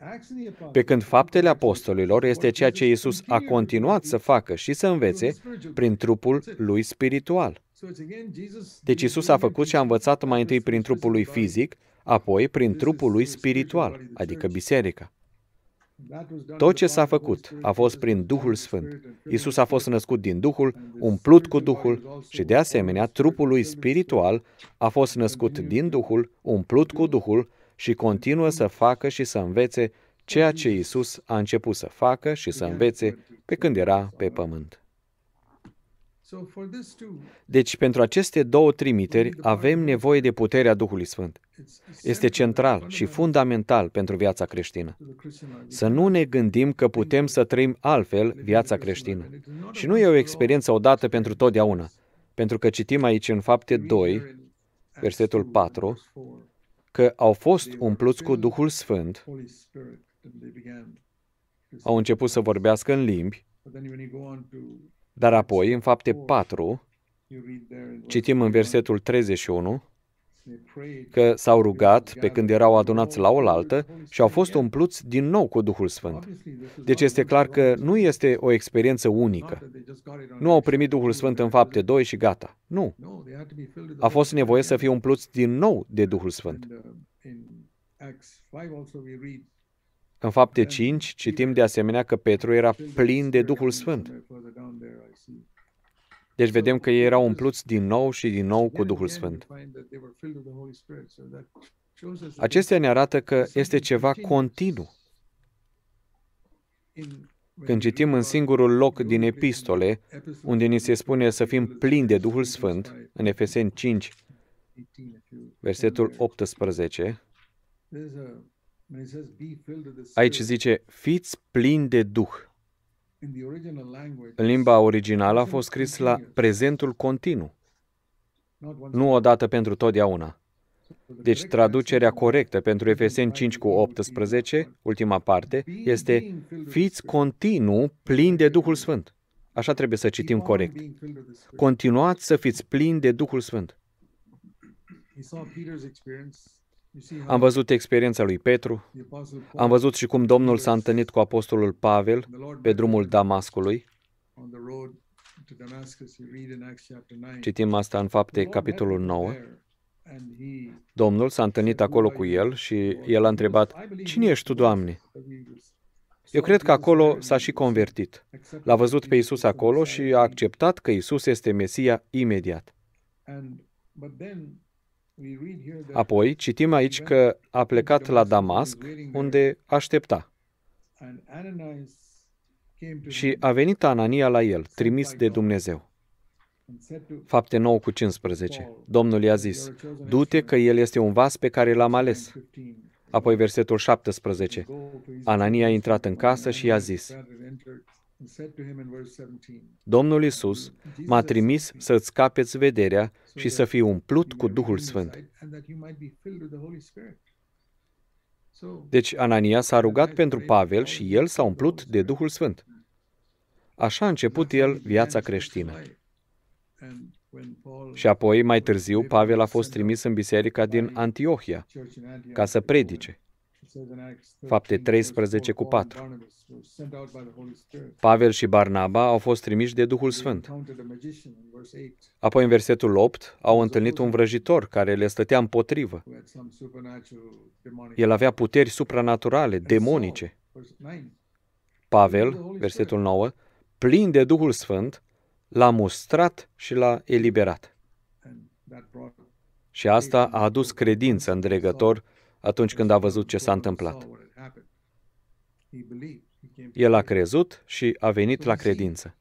pe când faptele apostolilor este ceea ce Isus a continuat să facă și să învețe prin trupul lui spiritual. Deci Isus a făcut și a învățat mai întâi prin trupul lui fizic, apoi prin trupul lui spiritual, adică biserica. Tot ce s-a făcut a fost prin Duhul Sfânt. Isus a fost născut din Duhul, umplut cu Duhul și de asemenea trupul lui spiritual a fost născut din Duhul, umplut cu Duhul și continuă să facă și să învețe ceea ce Isus a început să facă și să învețe pe când era pe pământ. Deci, pentru aceste două trimiteri avem nevoie de puterea Duhului Sfânt este central și fundamental pentru viața creștină. Să nu ne gândim că putem să trăim altfel viața creștină. Și nu e o experiență odată pentru totdeauna, pentru că citim aici în fapte 2, versetul 4, că au fost umpluți cu Duhul Sfânt, au început să vorbească în limbi, dar apoi, în fapte 4, citim în versetul 31, că s-au rugat pe când erau adunați la oaltă și au fost umpluți din nou cu Duhul Sfânt. Deci este clar că nu este o experiență unică. Nu au primit Duhul Sfânt în fapte 2 și gata. Nu. A fost nevoie să fie umpluți din nou de Duhul Sfânt. În fapte 5 citim de asemenea că Petru era plin de Duhul Sfânt. Deci vedem că ei erau umpluți din nou și din nou cu Duhul Sfânt. Acestea ne arată că este ceva continuu. Când citim în singurul loc din epistole, unde ni se spune să fim plini de Duhul Sfânt, în Efeseni 5, versetul 18, aici zice, fiți plini de Duh. În limba originală a fost scris la prezentul continuu, nu odată pentru totdeauna. Deci traducerea corectă pentru Efeseni 5 cu 18, ultima parte, este Fiți continuu plini de Duhul Sfânt. Așa trebuie să citim corect. Continuați să fiți plini de Duhul Sfânt. Am văzut experiența lui Petru, am văzut și cum Domnul s-a întâlnit cu Apostolul Pavel pe drumul Damascului. Citim asta în fapte, capitolul 9. Domnul s-a întâlnit acolo cu el și el a întrebat, Cine ești tu, Doamne? Eu cred că acolo s-a și convertit. L-a văzut pe Isus acolo și a acceptat că Isus este Mesia imediat. Apoi citim aici că a plecat la Damasc, unde aștepta. Și a venit Anania la el, trimis de Dumnezeu. Fapte 9 cu 15. Domnul i-a zis, du-te că el este un vas pe care l-am ales. Apoi versetul 17. Anania a intrat în casă și i-a zis, Domnul Isus m-a trimis să îți capeți vederea și să fii umplut cu Duhul Sfânt. Deci Anania s-a rugat pentru Pavel și el s-a umplut de Duhul Sfânt. Așa a început el viața creștină. Și apoi, mai târziu, Pavel a fost trimis în biserica din Antiohia ca să predice. Fapte 13 cu 4. Pavel și Barnaba au fost trimiși de Duhul Sfânt. Apoi, în versetul 8, au întâlnit un vrăjitor care le stătea împotrivă. El avea puteri supranaturale, demonice. Pavel, versetul 9, plin de Duhul Sfânt, l-a mustrat și l-a eliberat. Și asta a adus credință în dregător atunci când a văzut ce s-a întâmplat. El a crezut și a venit la credință.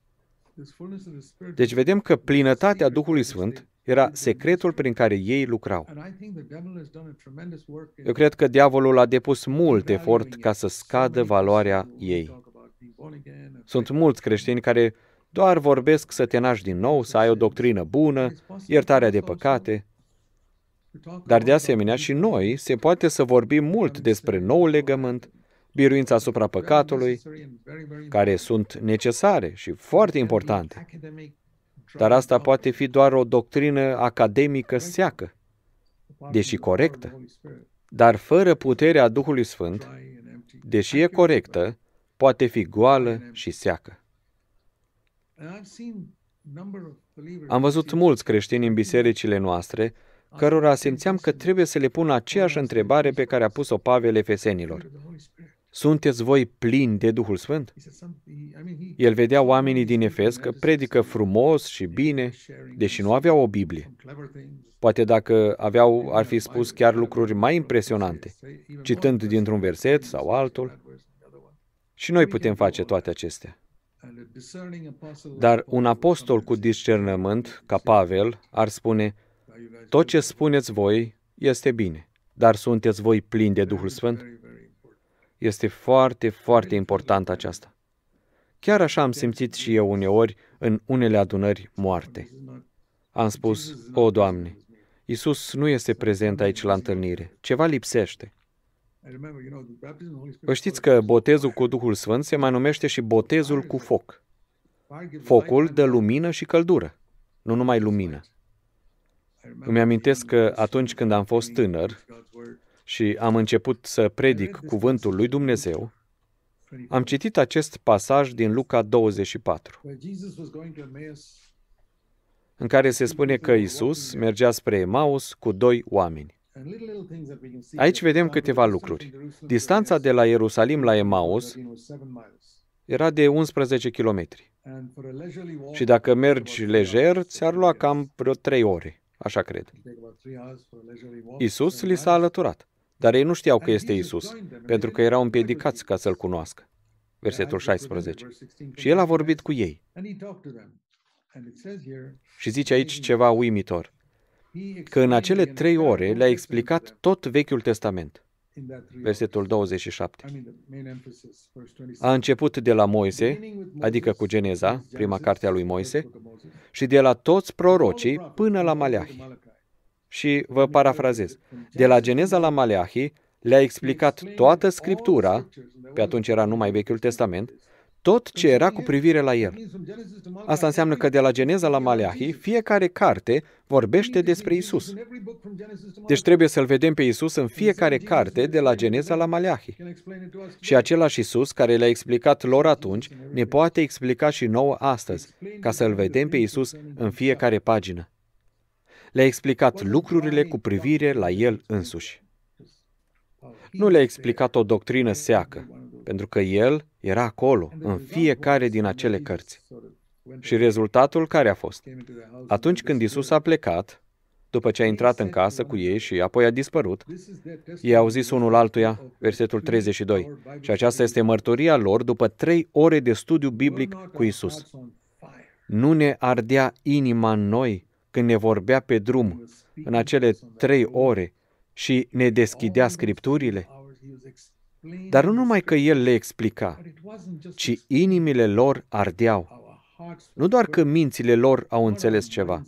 Deci vedem că plinătatea Duhului Sfânt era secretul prin care ei lucrau. Eu cred că diavolul a depus mult efort ca să scadă valoarea ei. Sunt mulți creștini care doar vorbesc să te naști din nou, să ai o doctrină bună, iertarea de păcate, dar de asemenea și noi se poate să vorbim mult despre noul legământ, biruința asupra păcatului, care sunt necesare și foarte importante. Dar asta poate fi doar o doctrină academică seacă, deși corectă, dar fără puterea Duhului Sfânt, deși e corectă, poate fi goală și seacă. Am văzut mulți creștini în bisericile noastre cărora simțeam că trebuie să le pun aceeași întrebare pe care a pus-o Pavel Efesenilor. Sunteți voi plini de Duhul Sfânt? El vedea oamenii din Efes că predică frumos și bine, deși nu aveau o Biblie. Poate dacă aveau, ar fi spus chiar lucruri mai impresionante, citând dintr-un verset sau altul. Și noi putem face toate acestea. Dar un apostol cu discernământ, ca Pavel, ar spune, tot ce spuneți voi este bine, dar sunteți voi plini de Duhul Sfânt? Este foarte, foarte important aceasta. Chiar așa am simțit și eu uneori în unele adunări moarte. Am spus, o, Doamne, Isus nu este prezent aici la întâlnire. Ceva lipsește. Vă știți că botezul cu Duhul Sfânt se mai numește și botezul cu foc. Focul dă lumină și căldură, nu numai lumină. Îmi amintesc că atunci când am fost tânăr și am început să predic cuvântul lui Dumnezeu, am citit acest pasaj din Luca 24, în care se spune că Isus mergea spre Emaus cu doi oameni. Aici vedem câteva lucruri. Distanța de la Ierusalim la Emaus era de 11 km. Și dacă mergi lejer, ți-ar lua cam vreo 3 ore. Așa cred. Isus li s-a alăturat, dar ei nu știau că este Isus, pentru că erau împiedicați ca să-L cunoască. Versetul 16. Și El a vorbit cu ei. Și zice aici ceva uimitor, că în acele trei ore le-a explicat tot Vechiul Testament versetul 27. A început de la Moise, adică cu Geneza, prima carte a lui Moise, și de la toți prorocii până la Maleahi. Și vă parafrazez. De la Geneza la Maleahi le-a explicat toată Scriptura, pe atunci era numai Vechiul Testament, tot ce era cu privire la el. Asta înseamnă că de la Geneza la Maleahi, fiecare carte vorbește despre Isus. Deci trebuie să-L vedem pe Isus în fiecare carte de la Geneza la Maleahi. Și același Isus care le-a explicat lor atunci, ne poate explica și nouă astăzi, ca să-L vedem pe Isus în fiecare pagină. Le-a explicat lucrurile cu privire la El însuși. Nu le-a explicat o doctrină seacă, pentru că El era acolo, în fiecare din acele cărți. Și rezultatul care a fost? Atunci când Isus a plecat, după ce a intrat în casă cu ei și apoi a dispărut, ei au zis unul altuia, versetul 32, și aceasta este mărturia lor după trei ore de studiu biblic cu Isus. Nu ne ardea inima în noi când ne vorbea pe drum, în acele trei ore, și ne deschidea scripturile? Dar nu numai că el le explica, ci inimile lor ardeau. Nu doar că mințile lor au înțeles ceva.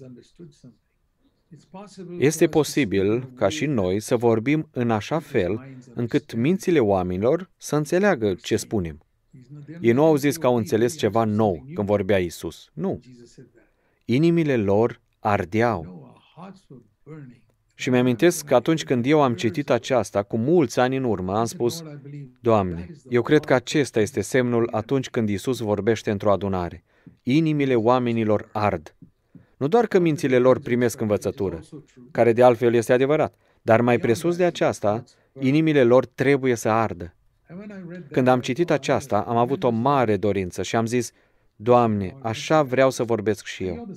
Este posibil ca și noi să vorbim în așa fel încât mințile oamenilor să înțeleagă ce spunem. Ei nu au zis că au înțeles ceva nou când vorbea Isus. Nu. Inimile lor ardeau. Și mi-amintesc că atunci când eu am citit aceasta, cu mulți ani în urmă, am spus, Doamne, eu cred că acesta este semnul atunci când Isus vorbește într-o adunare. Inimile oamenilor ard. Nu doar că mințile lor primesc învățătură, care de altfel este adevărat, dar mai presus de aceasta, inimile lor trebuie să ardă. Când am citit aceasta, am avut o mare dorință și am zis, Doamne, așa vreau să vorbesc și eu.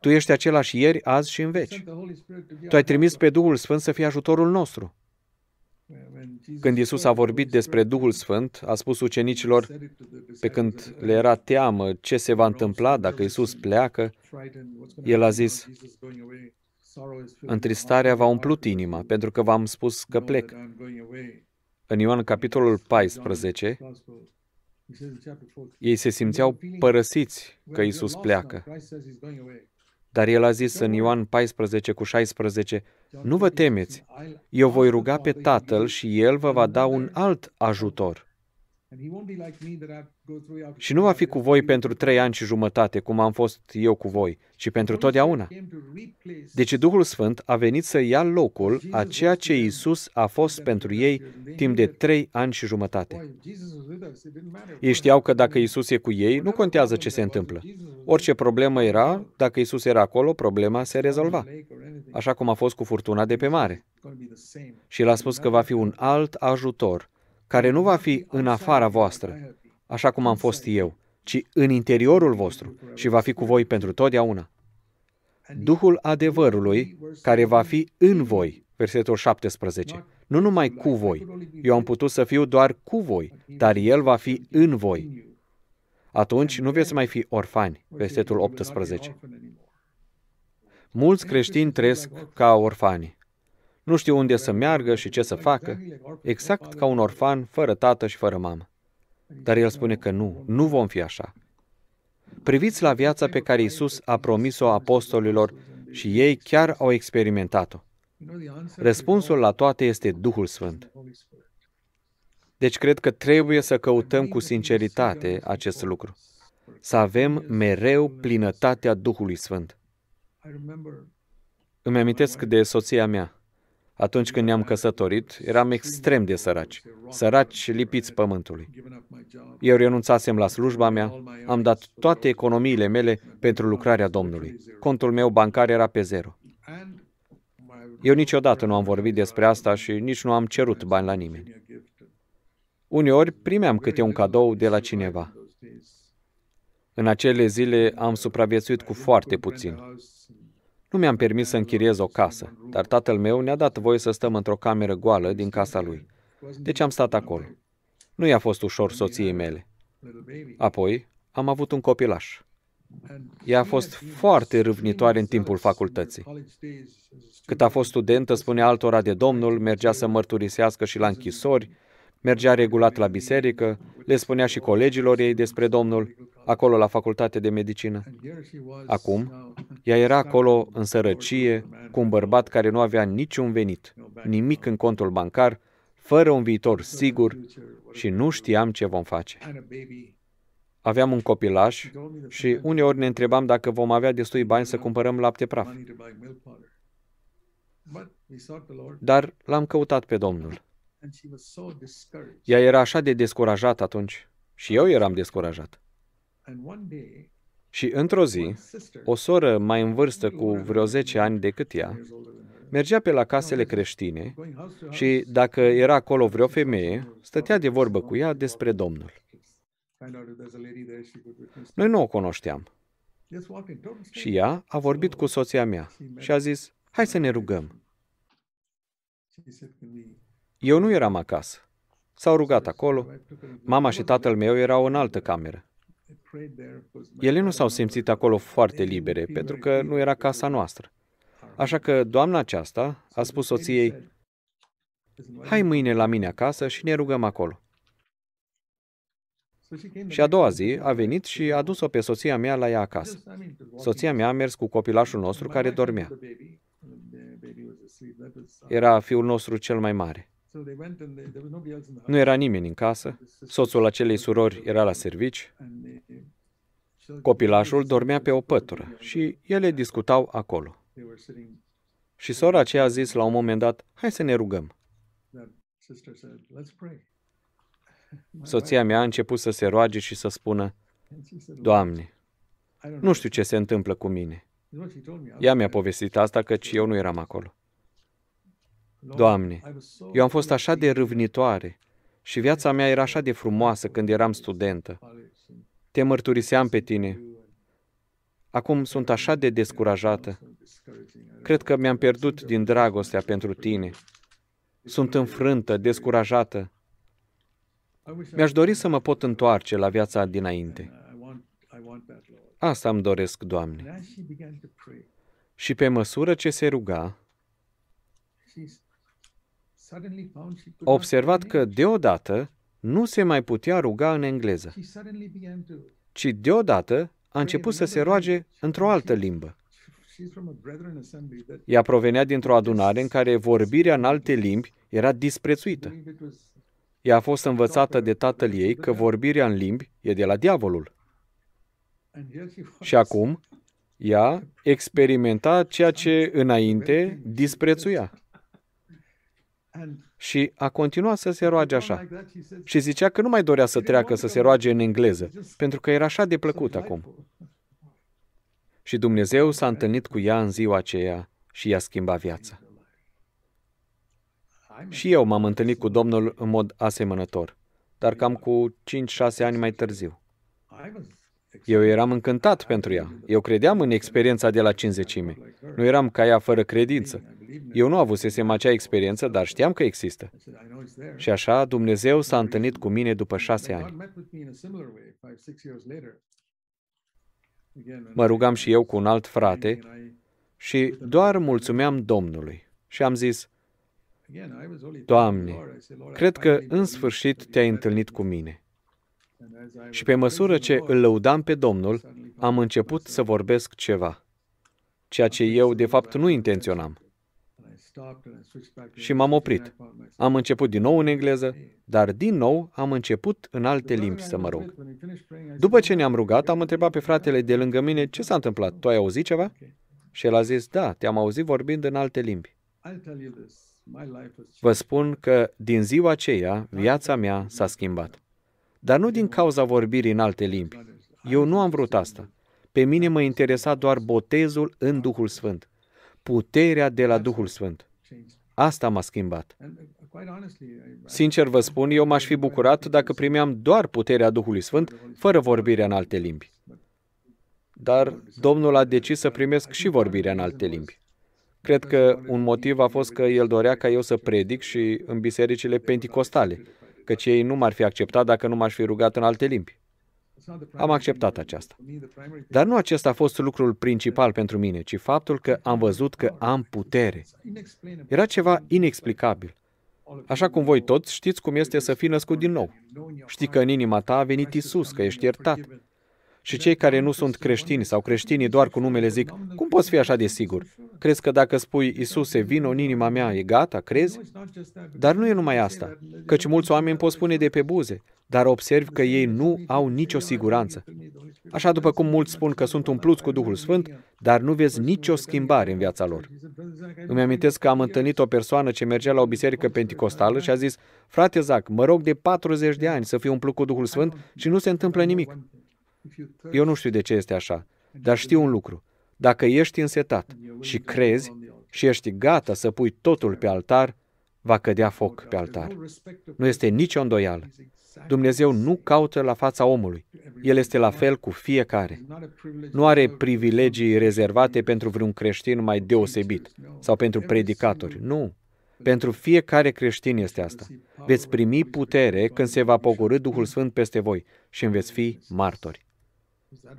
Tu ești același ieri, azi și în veci. Tu ai trimis pe Duhul Sfânt să fie ajutorul nostru. Când Isus a vorbit despre Duhul Sfânt, a spus ucenicilor, pe când le era teamă ce se va întâmpla dacă Isus pleacă, el a zis, Întristarea va umplut inima, pentru că v-am spus că plec. În Ioan capitolul 14, ei se simțeau părăsiți că Isus pleacă. Dar el a zis în Ioan 14 cu 16, Nu vă temeți, eu voi ruga pe Tatăl și el vă va da un alt ajutor, și nu va fi cu voi pentru trei ani și jumătate, cum am fost eu cu voi, ci pentru totdeauna. Deci Duhul Sfânt a venit să ia locul a ceea ce Isus a fost pentru ei timp de trei ani și jumătate. Ei știau că dacă Isus e cu ei, nu contează ce se întâmplă. Orice problemă era, dacă Isus era acolo, problema se rezolva. Așa cum a fost cu furtuna de pe mare. Și l-a spus că va fi un alt ajutor care nu va fi în afara voastră, așa cum am fost eu, ci în interiorul vostru și va fi cu voi pentru totdeauna. Duhul adevărului care va fi în voi, versetul 17, nu numai cu voi. Eu am putut să fiu doar cu voi, dar El va fi în voi. Atunci nu veți mai fi orfani, versetul 18. Mulți creștini trăiesc ca orfani. Nu știu unde să meargă și ce să facă, exact ca un orfan fără tată și fără mamă. Dar el spune că nu, nu vom fi așa. Priviți la viața pe care Isus a promis-o apostolilor și ei chiar au experimentat-o. Răspunsul la toate este Duhul Sfânt. Deci cred că trebuie să căutăm cu sinceritate acest lucru. Să avem mereu plinătatea Duhului Sfânt. Îmi amintesc de soția mea. Atunci când ne-am căsătorit, eram extrem de săraci, săraci lipiți pământului. Eu renunțasem la slujba mea, am dat toate economiile mele pentru lucrarea Domnului. Contul meu bancar era pe zero. Eu niciodată nu am vorbit despre asta și nici nu am cerut bani la nimeni. Uneori primeam câte un cadou de la cineva. În acele zile am supraviețuit cu foarte puțin. Nu mi-am permis să închiriez o casă, dar tatăl meu ne-a dat voie să stăm într-o cameră goală din casa lui. Deci am stat acolo. Nu i-a fost ușor soției mele. Apoi am avut un copilaș. Ea a fost foarte râvnitoare în timpul facultății. Cât a fost studentă, spunea altora de domnul, mergea să mărturisească și la închisori, Mergea regulat la biserică, le spunea și colegilor ei despre Domnul, acolo la facultate de medicină. Acum, ea era acolo în sărăcie, cu un bărbat care nu avea niciun venit, nimic în contul bancar, fără un viitor sigur și nu știam ce vom face. Aveam un copilaș și uneori ne întrebam dacă vom avea destui bani să cumpărăm lapte praf. Dar l-am căutat pe Domnul. Ea era așa de descurajată atunci și eu eram descurajat. Și într-o zi, o soră mai în vârstă cu vreo 10 ani decât ea, mergea pe la casele creștine și, dacă era acolo vreo femeie, stătea de vorbă cu ea despre Domnul. Noi nu o cunoșteam. Și ea a vorbit cu soția mea și a zis, hai să ne rugăm. Eu nu eram acasă. S-au rugat acolo. Mama și tatăl meu erau în altă cameră. Ele nu s-au simțit acolo foarte libere, pentru că nu era casa noastră. Așa că doamna aceasta a spus soției, hai mâine la mine acasă și ne rugăm acolo. Și a doua zi a venit și a dus-o pe soția mea la ea acasă. Soția mea a mers cu copilașul nostru care dormea. Era fiul nostru cel mai mare. Nu era nimeni în casă, soțul acelei surori era la servici, copilașul dormea pe o pătură și ele discutau acolo. Și sora aceea a zis la un moment dat, hai să ne rugăm. [laughs] Soția mea a început să se roage și să spună, Doamne, nu știu ce se întâmplă cu mine. Ea mi-a povestit asta căci eu nu eram acolo. Doamne, eu am fost așa de râvnitoare și viața mea era așa de frumoasă când eram studentă. Te mărturiseam pe tine. Acum sunt așa de descurajată. Cred că mi-am pierdut din dragostea pentru tine. Sunt înfrântă, descurajată. Mi-aș dori să mă pot întoarce la viața dinainte. Asta îmi doresc, Doamne. Și pe măsură ce se ruga, a observat că deodată nu se mai putea ruga în engleză, ci deodată a început să se roage într-o altă limbă. Ea provenea dintr-o adunare în care vorbirea în alte limbi era disprețuită. Ea a fost învățată de tatăl ei că vorbirea în limbi e de la diavolul. Și acum, ea experimenta ceea ce înainte disprețuia. Și a continuat să se roage așa. Și zicea că nu mai dorea să treacă să se roage în engleză, pentru că era așa de plăcut acum. Și Dumnezeu s-a întâlnit cu ea în ziua aceea și i-a schimbat viața. Și eu m-am întâlnit cu Domnul în mod asemănător, dar cam cu 5-6 ani mai târziu. Exact. Eu eram încântat pentru ea. Eu credeam în experiența de la cinzecime. Nu eram ca ea fără credință. Eu nu avusesem acea experiență, dar știam că există. Și așa, Dumnezeu s-a întâlnit cu mine după șase ani. Mă rugam și eu cu un alt frate și doar mulțumeam Domnului. Și am zis, Doamne, cred că în sfârșit te-ai întâlnit cu mine. Și pe măsură ce îl lăudam pe Domnul, am început să vorbesc ceva, ceea ce eu, de fapt, nu intenționam. Și m-am oprit. Am început din nou în engleză, dar din nou am început în alte limbi să mă rog. După ce ne-am rugat, am întrebat pe fratele de lângă mine ce s-a întâmplat. Tu ai auzit ceva? Și el a zis, da, te-am auzit vorbind în alte limbi. Vă spun că din ziua aceea, viața mea s-a schimbat. Dar nu din cauza vorbirii în alte limbi. Eu nu am vrut asta. Pe mine mă interesa doar botezul în Duhul Sfânt. Puterea de la Duhul Sfânt. Asta m-a schimbat. Sincer vă spun, eu m-aș fi bucurat dacă primeam doar puterea Duhului Sfânt, fără vorbirea în alte limbi. Dar Domnul a decis să primesc și vorbirea în alte limbi. Cred că un motiv a fost că el dorea ca eu să predic și în bisericile penticostale căci ei nu m-ar fi acceptat dacă nu m-aș fi rugat în alte limbi. Am acceptat aceasta. Dar nu acesta a fost lucrul principal pentru mine, ci faptul că am văzut că am putere. Era ceva inexplicabil. Așa cum voi toți știți cum este să fii născut din nou. Știi că în inima ta a venit Isus, că ești iertat, și cei care nu sunt creștini sau creștinii doar cu numele zic, cum poți fi așa de sigur? Crezi că dacă spui, Iisuse, vino în inima mea, e gata, crezi? Dar nu e numai asta, căci mulți oameni pot spune de pe buze, dar observ că ei nu au nicio siguranță. Așa după cum mulți spun că sunt umpluți cu Duhul Sfânt, dar nu vezi nicio schimbare în viața lor. Îmi amintesc că am întâlnit o persoană ce mergea la o biserică pentecostală și a zis, frate Zac, mă rog de 40 de ani să fiu umplut cu Duhul Sfânt și nu se întâmplă nimic. Eu nu știu de ce este așa, dar știu un lucru. Dacă ești însetat și crezi și ești gata să pui totul pe altar, va cădea foc pe altar. Nu este nicio îndoială. Dumnezeu nu caută la fața omului. El este la fel cu fiecare. Nu are privilegii rezervate pentru vreun creștin mai deosebit sau pentru predicatori. Nu. Pentru fiecare creștin este asta. Veți primi putere când se va pogorâ Duhul Sfânt peste voi și veți fi martori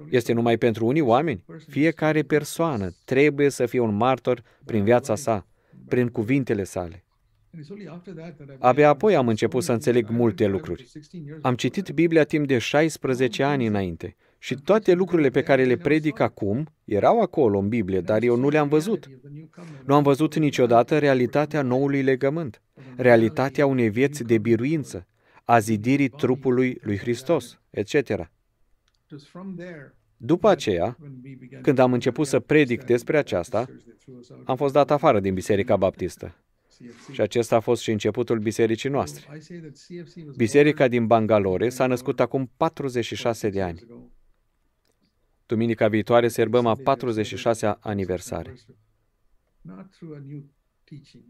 este numai pentru unii oameni. Fiecare persoană trebuie să fie un martor prin viața sa, prin cuvintele sale. Abia apoi am început să înțeleg multe lucruri. Am citit Biblia timp de 16 ani înainte și toate lucrurile pe care le predic acum erau acolo în Biblie, dar eu nu le-am văzut. Nu am văzut niciodată realitatea noului legământ, realitatea unei vieți de biruință, a zidirii trupului lui Hristos, etc. După aceea, când am început să predic despre aceasta, am fost dat afară din Biserica Baptistă. Și acesta a fost și începutul bisericii noastre. Oh, biserica din Bangalore s-a născut acum 46 de ani. Duminica viitoare serbăm a 46-a aniversare.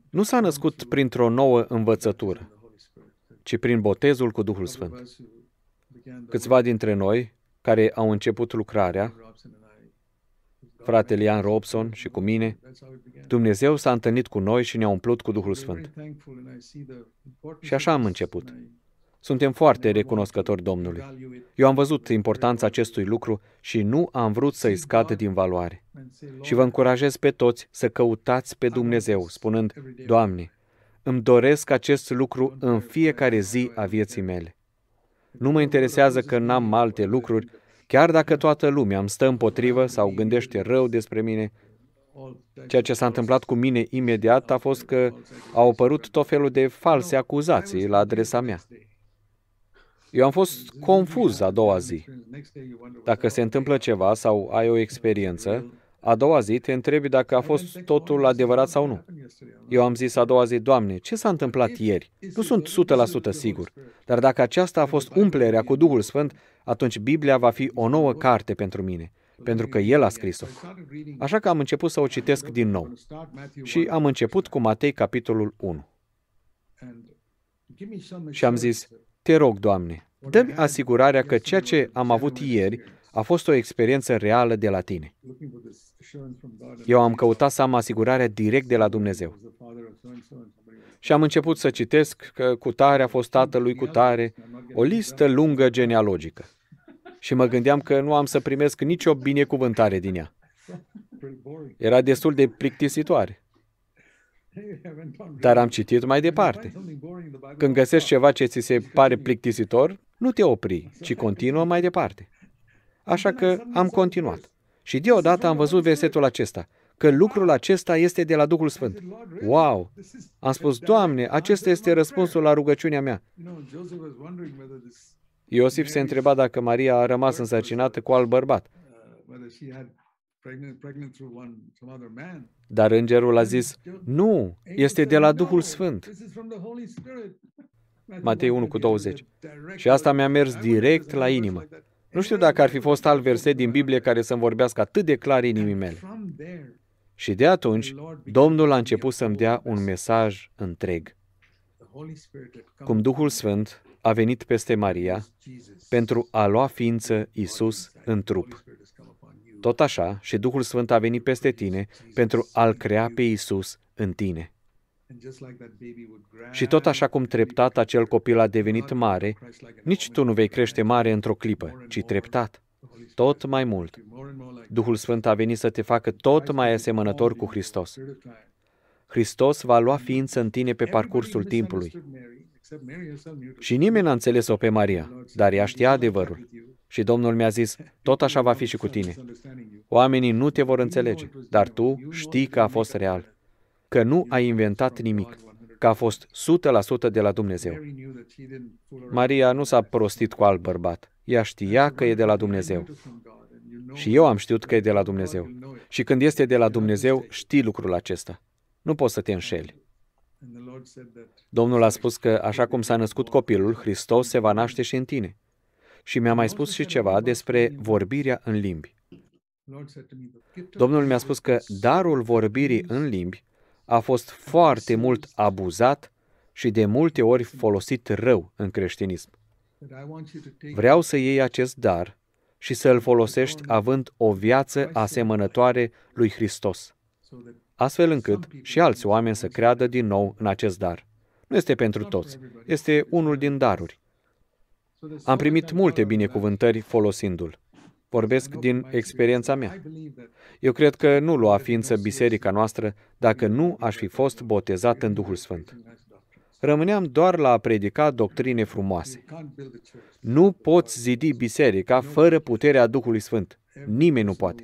Nu s-a născut printr-o nouă învățătură, ci prin botezul cu Duhul Sfânt. Câțiva dintre noi care au început lucrarea, fratele Ian Robson și cu mine, Dumnezeu s-a întâlnit cu noi și ne-a umplut cu Duhul Sfânt. Și așa am început. Suntem foarte recunoscători Domnului. Eu am văzut importanța acestui lucru și nu am vrut să-i scadă din valoare. Și vă încurajez pe toți să căutați pe Dumnezeu, spunând, Doamne, îmi doresc acest lucru în fiecare zi a vieții mele. Nu mă interesează că n-am alte lucruri, chiar dacă toată lumea îmi stă împotrivă sau gândește rău despre mine. Ceea ce s-a întâmplat cu mine imediat a fost că au apărut tot felul de false acuzații la adresa mea. Eu am fost confuz a doua zi. Dacă se întâmplă ceva sau ai o experiență, a doua zi te întrebi dacă a fost totul adevărat sau nu. Eu am zis a doua zi, Doamne, ce s-a întâmplat ieri? Nu sunt 100% sigur, dar dacă aceasta a fost umplerea cu Duhul Sfânt, atunci Biblia va fi o nouă carte pentru mine, pentru că El a scris-o. Așa că am început să o citesc din nou. Și am început cu Matei, capitolul 1. Și am zis, te rog, Doamne, dă-mi asigurarea că ceea ce am avut ieri a fost o experiență reală de la tine. Eu am căutat să am asigurarea direct de la Dumnezeu. Și am început să citesc că cutare a fost tatălui cutare, o listă lungă genealogică. Și mă gândeam că nu am să primesc nicio binecuvântare din ea. Era destul de plictisitoare. Dar am citit mai departe. Când găsești ceva ce ți se pare plictisitor, nu te opri, ci continuă mai departe. Așa că am continuat. Și deodată am văzut versetul acesta, că lucrul acesta este de la Duhul Sfânt. Wow! Am spus, Doamne, acesta este răspunsul la rugăciunea mea. Iosif se întreba dacă Maria a rămas însărcinată cu alt bărbat. Dar îngerul a zis, nu, este de la Duhul Sfânt. Matei 1 cu 20. Și asta mi-a mers direct la inimă. Nu știu dacă ar fi fost alt verset din Biblie care să-mi vorbească atât de clar inimii mele. Și de atunci, Domnul a început să-mi dea un mesaj întreg. Cum Duhul Sfânt a venit peste Maria pentru a lua ființă Isus în trup. Tot așa, și Duhul Sfânt a venit peste tine pentru a-L crea pe Isus în tine. Și tot așa cum treptat acel copil a devenit mare, nici tu nu vei crește mare într-o clipă, ci treptat, tot mai mult. Duhul Sfânt a venit să te facă tot mai asemănător cu Hristos. Hristos va lua ființă în tine pe parcursul timpului. Și nimeni n-a înțeles-o pe Maria, dar ea știa adevărul. Și Domnul mi-a zis, tot așa va fi și cu tine. Oamenii nu te vor înțelege, dar tu știi că a fost real că nu a inventat nimic, că a fost 100% de la Dumnezeu. Maria nu s-a prostit cu alt bărbat. Ea știa că e de la Dumnezeu. Și eu am știut că e de la Dumnezeu. Și când este de la Dumnezeu, știi lucrul acesta. Nu poți să te înșeli. Domnul a spus că așa cum s-a născut copilul, Hristos se va naște și în tine. Și mi-a mai spus și ceva despre vorbirea în limbi. Domnul mi-a spus că darul vorbirii în limbi a fost foarte mult abuzat și de multe ori folosit rău în creștinism. Vreau să iei acest dar și să-l folosești având o viață asemănătoare lui Hristos, astfel încât și alți oameni să creadă din nou în acest dar. Nu este pentru toți, este unul din daruri. Am primit multe binecuvântări folosindu-l. Vorbesc din experiența mea. Eu cred că nu lua ființă biserica noastră dacă nu aș fi fost botezat în Duhul Sfânt. Rămâneam doar la a predica doctrine frumoase. Nu poți zidi biserica fără puterea Duhului Sfânt. Nimeni nu poate.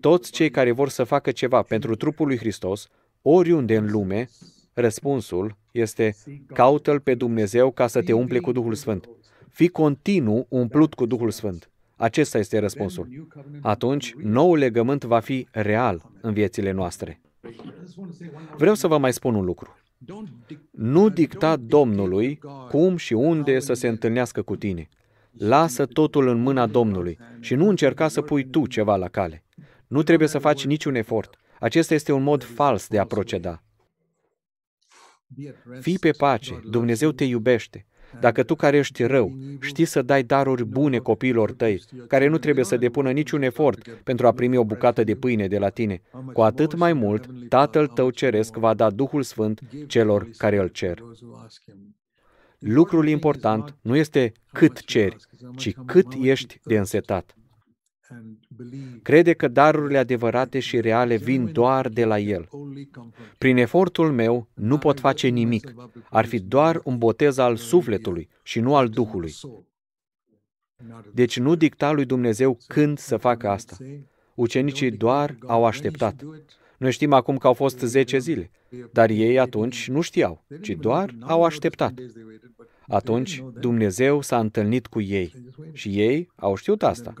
Toți cei care vor să facă ceva pentru trupul lui Hristos, oriunde în lume, răspunsul este caută-L pe Dumnezeu ca să te umple cu Duhul Sfânt. Fii continuu umplut cu Duhul Sfânt. Acesta este răspunsul. Atunci, noul legământ va fi real în viețile noastre. Vreau să vă mai spun un lucru. Nu dicta Domnului cum și unde să se întâlnească cu tine. Lasă totul în mâna Domnului și nu încerca să pui tu ceva la cale. Nu trebuie să faci niciun efort. Acesta este un mod fals de a proceda. Fii pe pace, Dumnezeu te iubește. Dacă tu care ești rău știi să dai daruri bune copiilor tăi, care nu trebuie să depună niciun efort pentru a primi o bucată de pâine de la tine, cu atât mai mult Tatăl tău ceresc va da Duhul Sfânt celor care îl cer. Lucrul important nu este cât ceri, ci cât ești de însetat. Crede că darurile adevărate și reale vin doar de la El. Prin efortul meu nu pot face nimic. Ar fi doar un botez al sufletului și nu al exact Duhului. Deci nu dicta lui Dumnezeu când să facă asta. Ucenicii doar au așteptat. Noi știm acum că au fost 10 zile, dar ei atunci nu știau, ci doar au așteptat. Atunci Dumnezeu s-a întâlnit cu ei și ei au știut asta.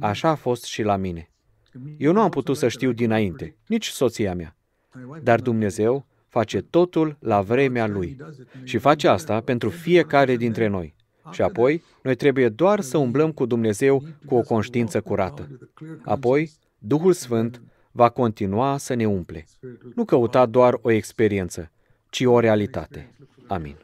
Așa a fost și la mine. Eu nu am putut să știu dinainte, nici soția mea. Dar Dumnezeu face totul la vremea Lui și face asta pentru fiecare dintre noi. Și apoi, noi trebuie doar să umblăm cu Dumnezeu cu o conștiință curată. Apoi, Duhul Sfânt va continua să ne umple. Nu căuta doar o experiență, ci o realitate. Amin.